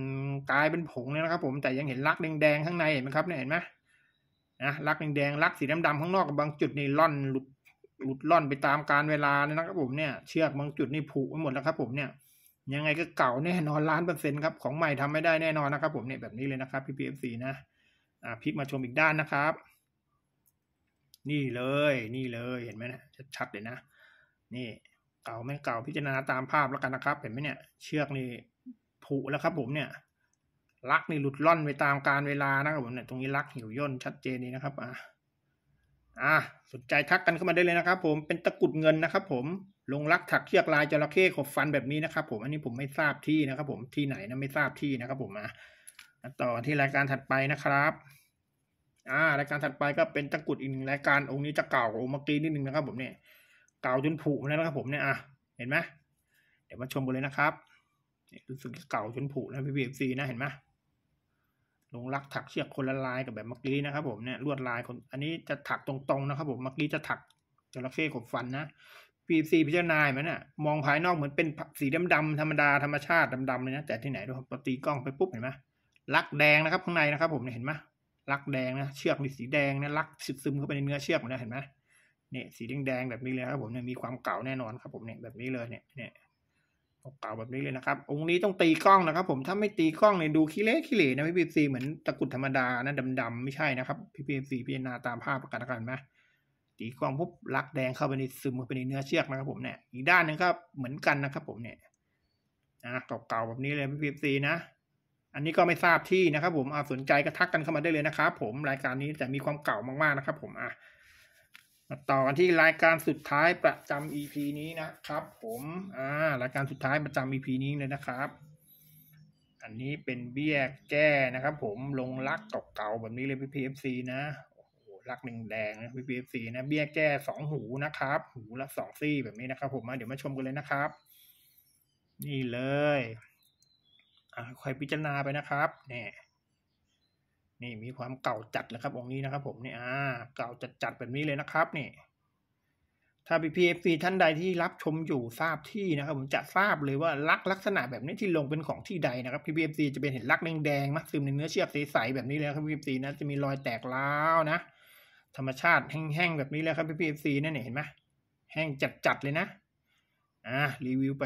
กลายเป็นผงเนี่ยนะครับ ผม แต่ยังเห็นลักแดงๆข้างในเห็นไหมครับเนี่ยเห็นไหมนะลักแดงๆลักสีดำๆข้างนอกกับบางจุดนี่ล่อนหลุดหลุดล่อนไปตามการเวลาเลยนะครับ ผมเนี่ยเชือกบางจุดนี่ผุไปหมดแล้วครับผมเนี่ย ยังไงก็เก่าแน่นอนล้านเปอร์เซ็นต์ครับของใหม่ทำไม่ได้แน่นอนนะครับ ผมเนี่ยแบบนี้เลยนะครับพี่พีเอฟซีนะอ่าพลิกมาชมอีกด้านนะครับ นี่เลย นี่เลยเห็นไหมนะชัดเลยนะนี่เก่าแม่งเก่าพิจารณาตามภาพแล้วกันนะครับ เห็นไหมเนี่ย เชือกนี่ผุแล้วครับผมเนี่ยลักนี่หลุดล่อนไปตามการเวลานะครับ ผมเนี่ยตรงนี้ลักหิวย่นชัดเจนนี้นะครับ อ่ะอ่ะสนใจทักกันเข้ามาได้เลยนะครับ ผมเป็นตะกุดเงินนะครับ ผม ลงลักถักเชือกลายจระเข้ขบฟันแบบนี้นะครับ ผมอันนี้ผมไม่ทราบที่นะครับ ผมที่ไหนนะไม่ทราบที่นะครับ ผมอ่ะต่อที่รายการถัดไปนะครับอ่ารายการถัดไปก็เป็นตะกุดอีกหนึ่งรายการองค์นี้จะเก่าองค์เมื่อกี้นิดนึงนะครับ ผมเนี่ยเก่าจนผุแล้วนะครับผมเนี่ยอ่ะเห็นไหมเดี๋ยวมาชมกันเลยนะครับรู้สึกเก่าจนผุนะพี่บีเอฟซีนะเห็นไหมลงรักถักเชือกคนละลายกับแบบเมื่อกี้นะครับ ผม เนี่ยลวดลายคน อันนี้จะถักตรงๆนะครับผม เมื่อกี้จะถักจระเข้ขบฟันนะพีซีพิจารณาไหมเนี่ย มองภายนอกเหมือนเป็นสีดำๆธรรมดาธรรมชาติดำๆเลยนะ แต่ที่ไหนดูับตีกล้องไปปุ๊บเห็นไหมลักแดงนะครับข้างในนะครับผมเห็นไหมลักแดงนะ เชือกมีสีแดงนะลักซึมเข้าไปในเนื้อเชือกหมดนะเห็นไหม เนี่ยสีแดงๆแบบนี้เลยครับผมเนี่ยมีความเก่าแน่นอนครับผมเนี่ยแบบนี้เลยเนี่ยเนี่ยเก่าแบบนี้เลยนะครับ องค์นี้ต้องตีกล้องนะครับผมถ้าไม่ตีกล้องเนี่ยดูขี้เละขี้เหร่นะพี่พีซีเหมือนตะกุดธรรมดานะดำๆไม่ใช่นะครับพี่พีซีพิจารณาตามภาพประกาศกันไหมตีกล้องปุ๊บลักแดงเข้าไปในซึมเข้าไปในเนื้อเชือกนะครับผมเนี่ยอีกด้านนึงก็เหมือนกันนะครับ ผมเนี่ยนะเก่าๆแบบนี้เลยพี่พีซีนะ อันนี้ก็ไม่ทราบที่นะครับผมเอาสนใจก็ทักกันเข้ามาได้เลยนะครับผมรายการนี้แต่มีความเก่ามากๆนะครับผมอ่ะมาต่อกันที่รายการสุดท้ายประจำ EP นี้นะครับ ผม อ่า รายการสุดท้ายประจำ EP นี้เลยนะครับ อันนี้เป็นเบี้ยแก้นะครับ ผม ลงรักเก่าๆแบบนี้เลยพี่พีเอฟซีนะ โอ้โหรักหนึ่งแดงนะพี่พีเอฟซีนะ เบี้ยแก้สองหูนะครับ หูละสองซี่แบบนี้นะครับ ผมมาเดี๋ยวมาชมกันเลยนะครับ นี่เลย อ่าคอยพิจารณาไปนะครับ เนี่ยนี่มีความเก่าจัดแล้วครับองค์นี้นะครับผมนี่อ่า เก่าจัดจัดแบบนี้เลยนะครับนี่ถ้าพี่พีเอฟซีท่านใดที่รับชมอยู่ทราบที่นะครับ ผมจะทราบเลยว่าลักลักษณะแบบนี้ที่ลงเป็นของที่ใดนะครับพี่พีเอฟซีจะเป็น เห็นลักแดงๆมาซึมในเนื้อเชือกใสๆแบบนี้แล้วครับพี่พีเอฟซีนะจะมีรอยแตกร้าวนะธรรมชาติแห้งๆแบบนี้แล้วครับพี่พีเอฟซีนั่นเห็นไหมแห้งจัดๆเลยนะอ่ารีวิวไป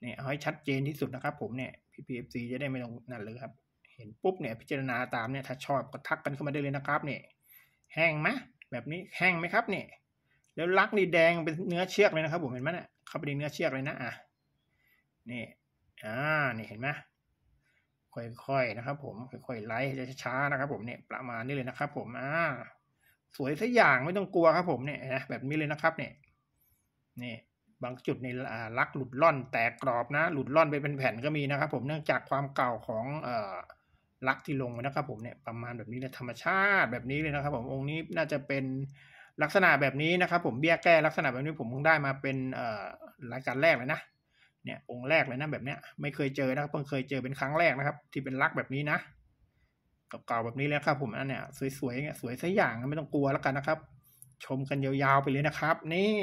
เนี่ยเอาให้ชัดเจนที่สุดนะครับผมเนี่ยพีพีเอฟซีจะได้ไม่ต้องนั่นเลยครับเห็นปุ๊บเนี่ยพิจารณาตามเนี่ยถ้าชอบก็ทักกันเข้ามาได้เลยนะครับเนี่ยแห้งไหมแบบนี้ แห้งไหมครับเนี่ยแล้วลักนี่แดงเป็นเนื้อเชือกเลยนะครับ ผมเห็นไหมเนี่ยเข้าไปในเนื้อเชือกเลยนะอ่ะนี่ อ่านี่เห็นไหมค่อยๆนะครับ ผม ค่อยๆไล่ช้าๆนะครับ ผมเนี่ยประมาณนี้เลยนะครับ ผมอ่าสวยสักอย่างไม่ต้องกลัวครับ ผมเนี่ยนะแบบนี้เลยนะครับ เนี่ยนี่บางจุดในลักหลุดล่อนแตกกรอบนะหลุดล่อนไปเป็นแผ่นก็มีนะครับ ผมเนื่องจากความเก่าของเอ่อลักษณ์ที่ลงนะครับ ผมเนี่ยประมาณแบบนี้เลยธรรมชาติแบบนี้เลยนะครับ ผมองค์นี้น่าจะเป็นลักษณะแบบนี้นะครับ ผมเบี้ยแก้ลักษณะแบบนี้ผมเพิ่งได้มาเป็นรายการแรกเลยนะเนี่ย องค์แรกเลยนะแบบเนี้ยไม่เคยเจอนะครับเพิ่งเคยเจอเป็นครั้งแรกนะครับ ที่เป็นลักแบบนี้นะเก่าๆแบบนี้แล้วครับผมอันเนี้ยสวยๆเงี้ยสวยสักอย่างไม่ต้องกลัวแล้วกันนะครับ ชมกันยาวๆ ไปเลยนะครับ นี่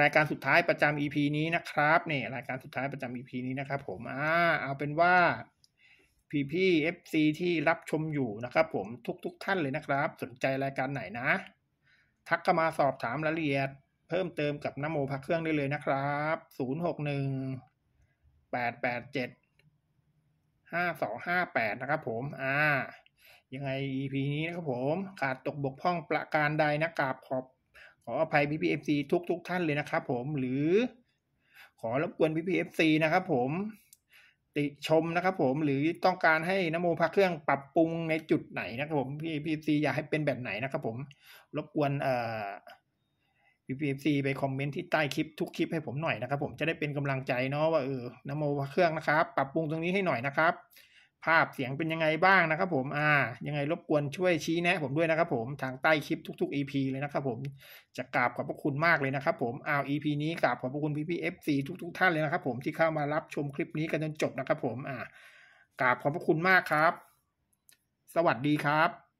รายการสุดท้ายประจำ EP นี้นะครับนี่รายการสุดท้ายประจำ EP นี้นะครับ ผมอ่าเอาเป็นว่าพี่พี่เอฟซีที่รับชมอยู่นะครับ ผมทุกๆทท่านเลยนะครับ สนใจรายการไหนนะ ทักเข้ามาสอบถามรายละเอียด เพิ่มเติมกับน้ำโมพักเครื่องได้เลยนะครับศูนนย์หหหกึ่งแแปปดดดเจ็้าสองห้าแปดนะครับ ผมอ่ายังไง EP นี้นะครับผมขาดตกบกพร่องประการใดนะกราบขอบขออภัยพี่พีเอฟซีทุกทุกท่านเลยนะครับผมหรือขอรบกวนพี่พีเอฟซีนะครับผมติชมนะครับผมหรือต้องการให้นโมพักเครื่องปรับปรุงในจุดไหนนะครับ ผมพี่พีซีอยากให้เป็นแบบไหนนะครับผมรบกวนเอ่อพีพีซีไปคอมเมนต์ที่ใต้คลิปทุกคลิปให้ผมหน่อยนะครับผมจะได้เป็นกำลังใจเนาะว่าเออนโมพักเครื่องนะครับปรับปรุงตรงนี้ให้หน่อยนะครับภาพเสียงเป็นยังไงบ้างนะครับผม อ่า ยังไงรบกวนช่วยชี้แนะ ผมด้วยนะครับผมทางใต้คลิปทุกๆ EP เลยนะครับผม จะกราบขอบพระคุณมากเลยนะครับผมอ้าว EP นี้กราบขอบพระคุณพี่พี่ FC ทุก ๆ ท่านเลยนะครับผมที่เข้ามารับชมคลิปนี้กันจนจบนะครับผม อ่า กราบขอบพระคุณมากครับ สวัสดีครับ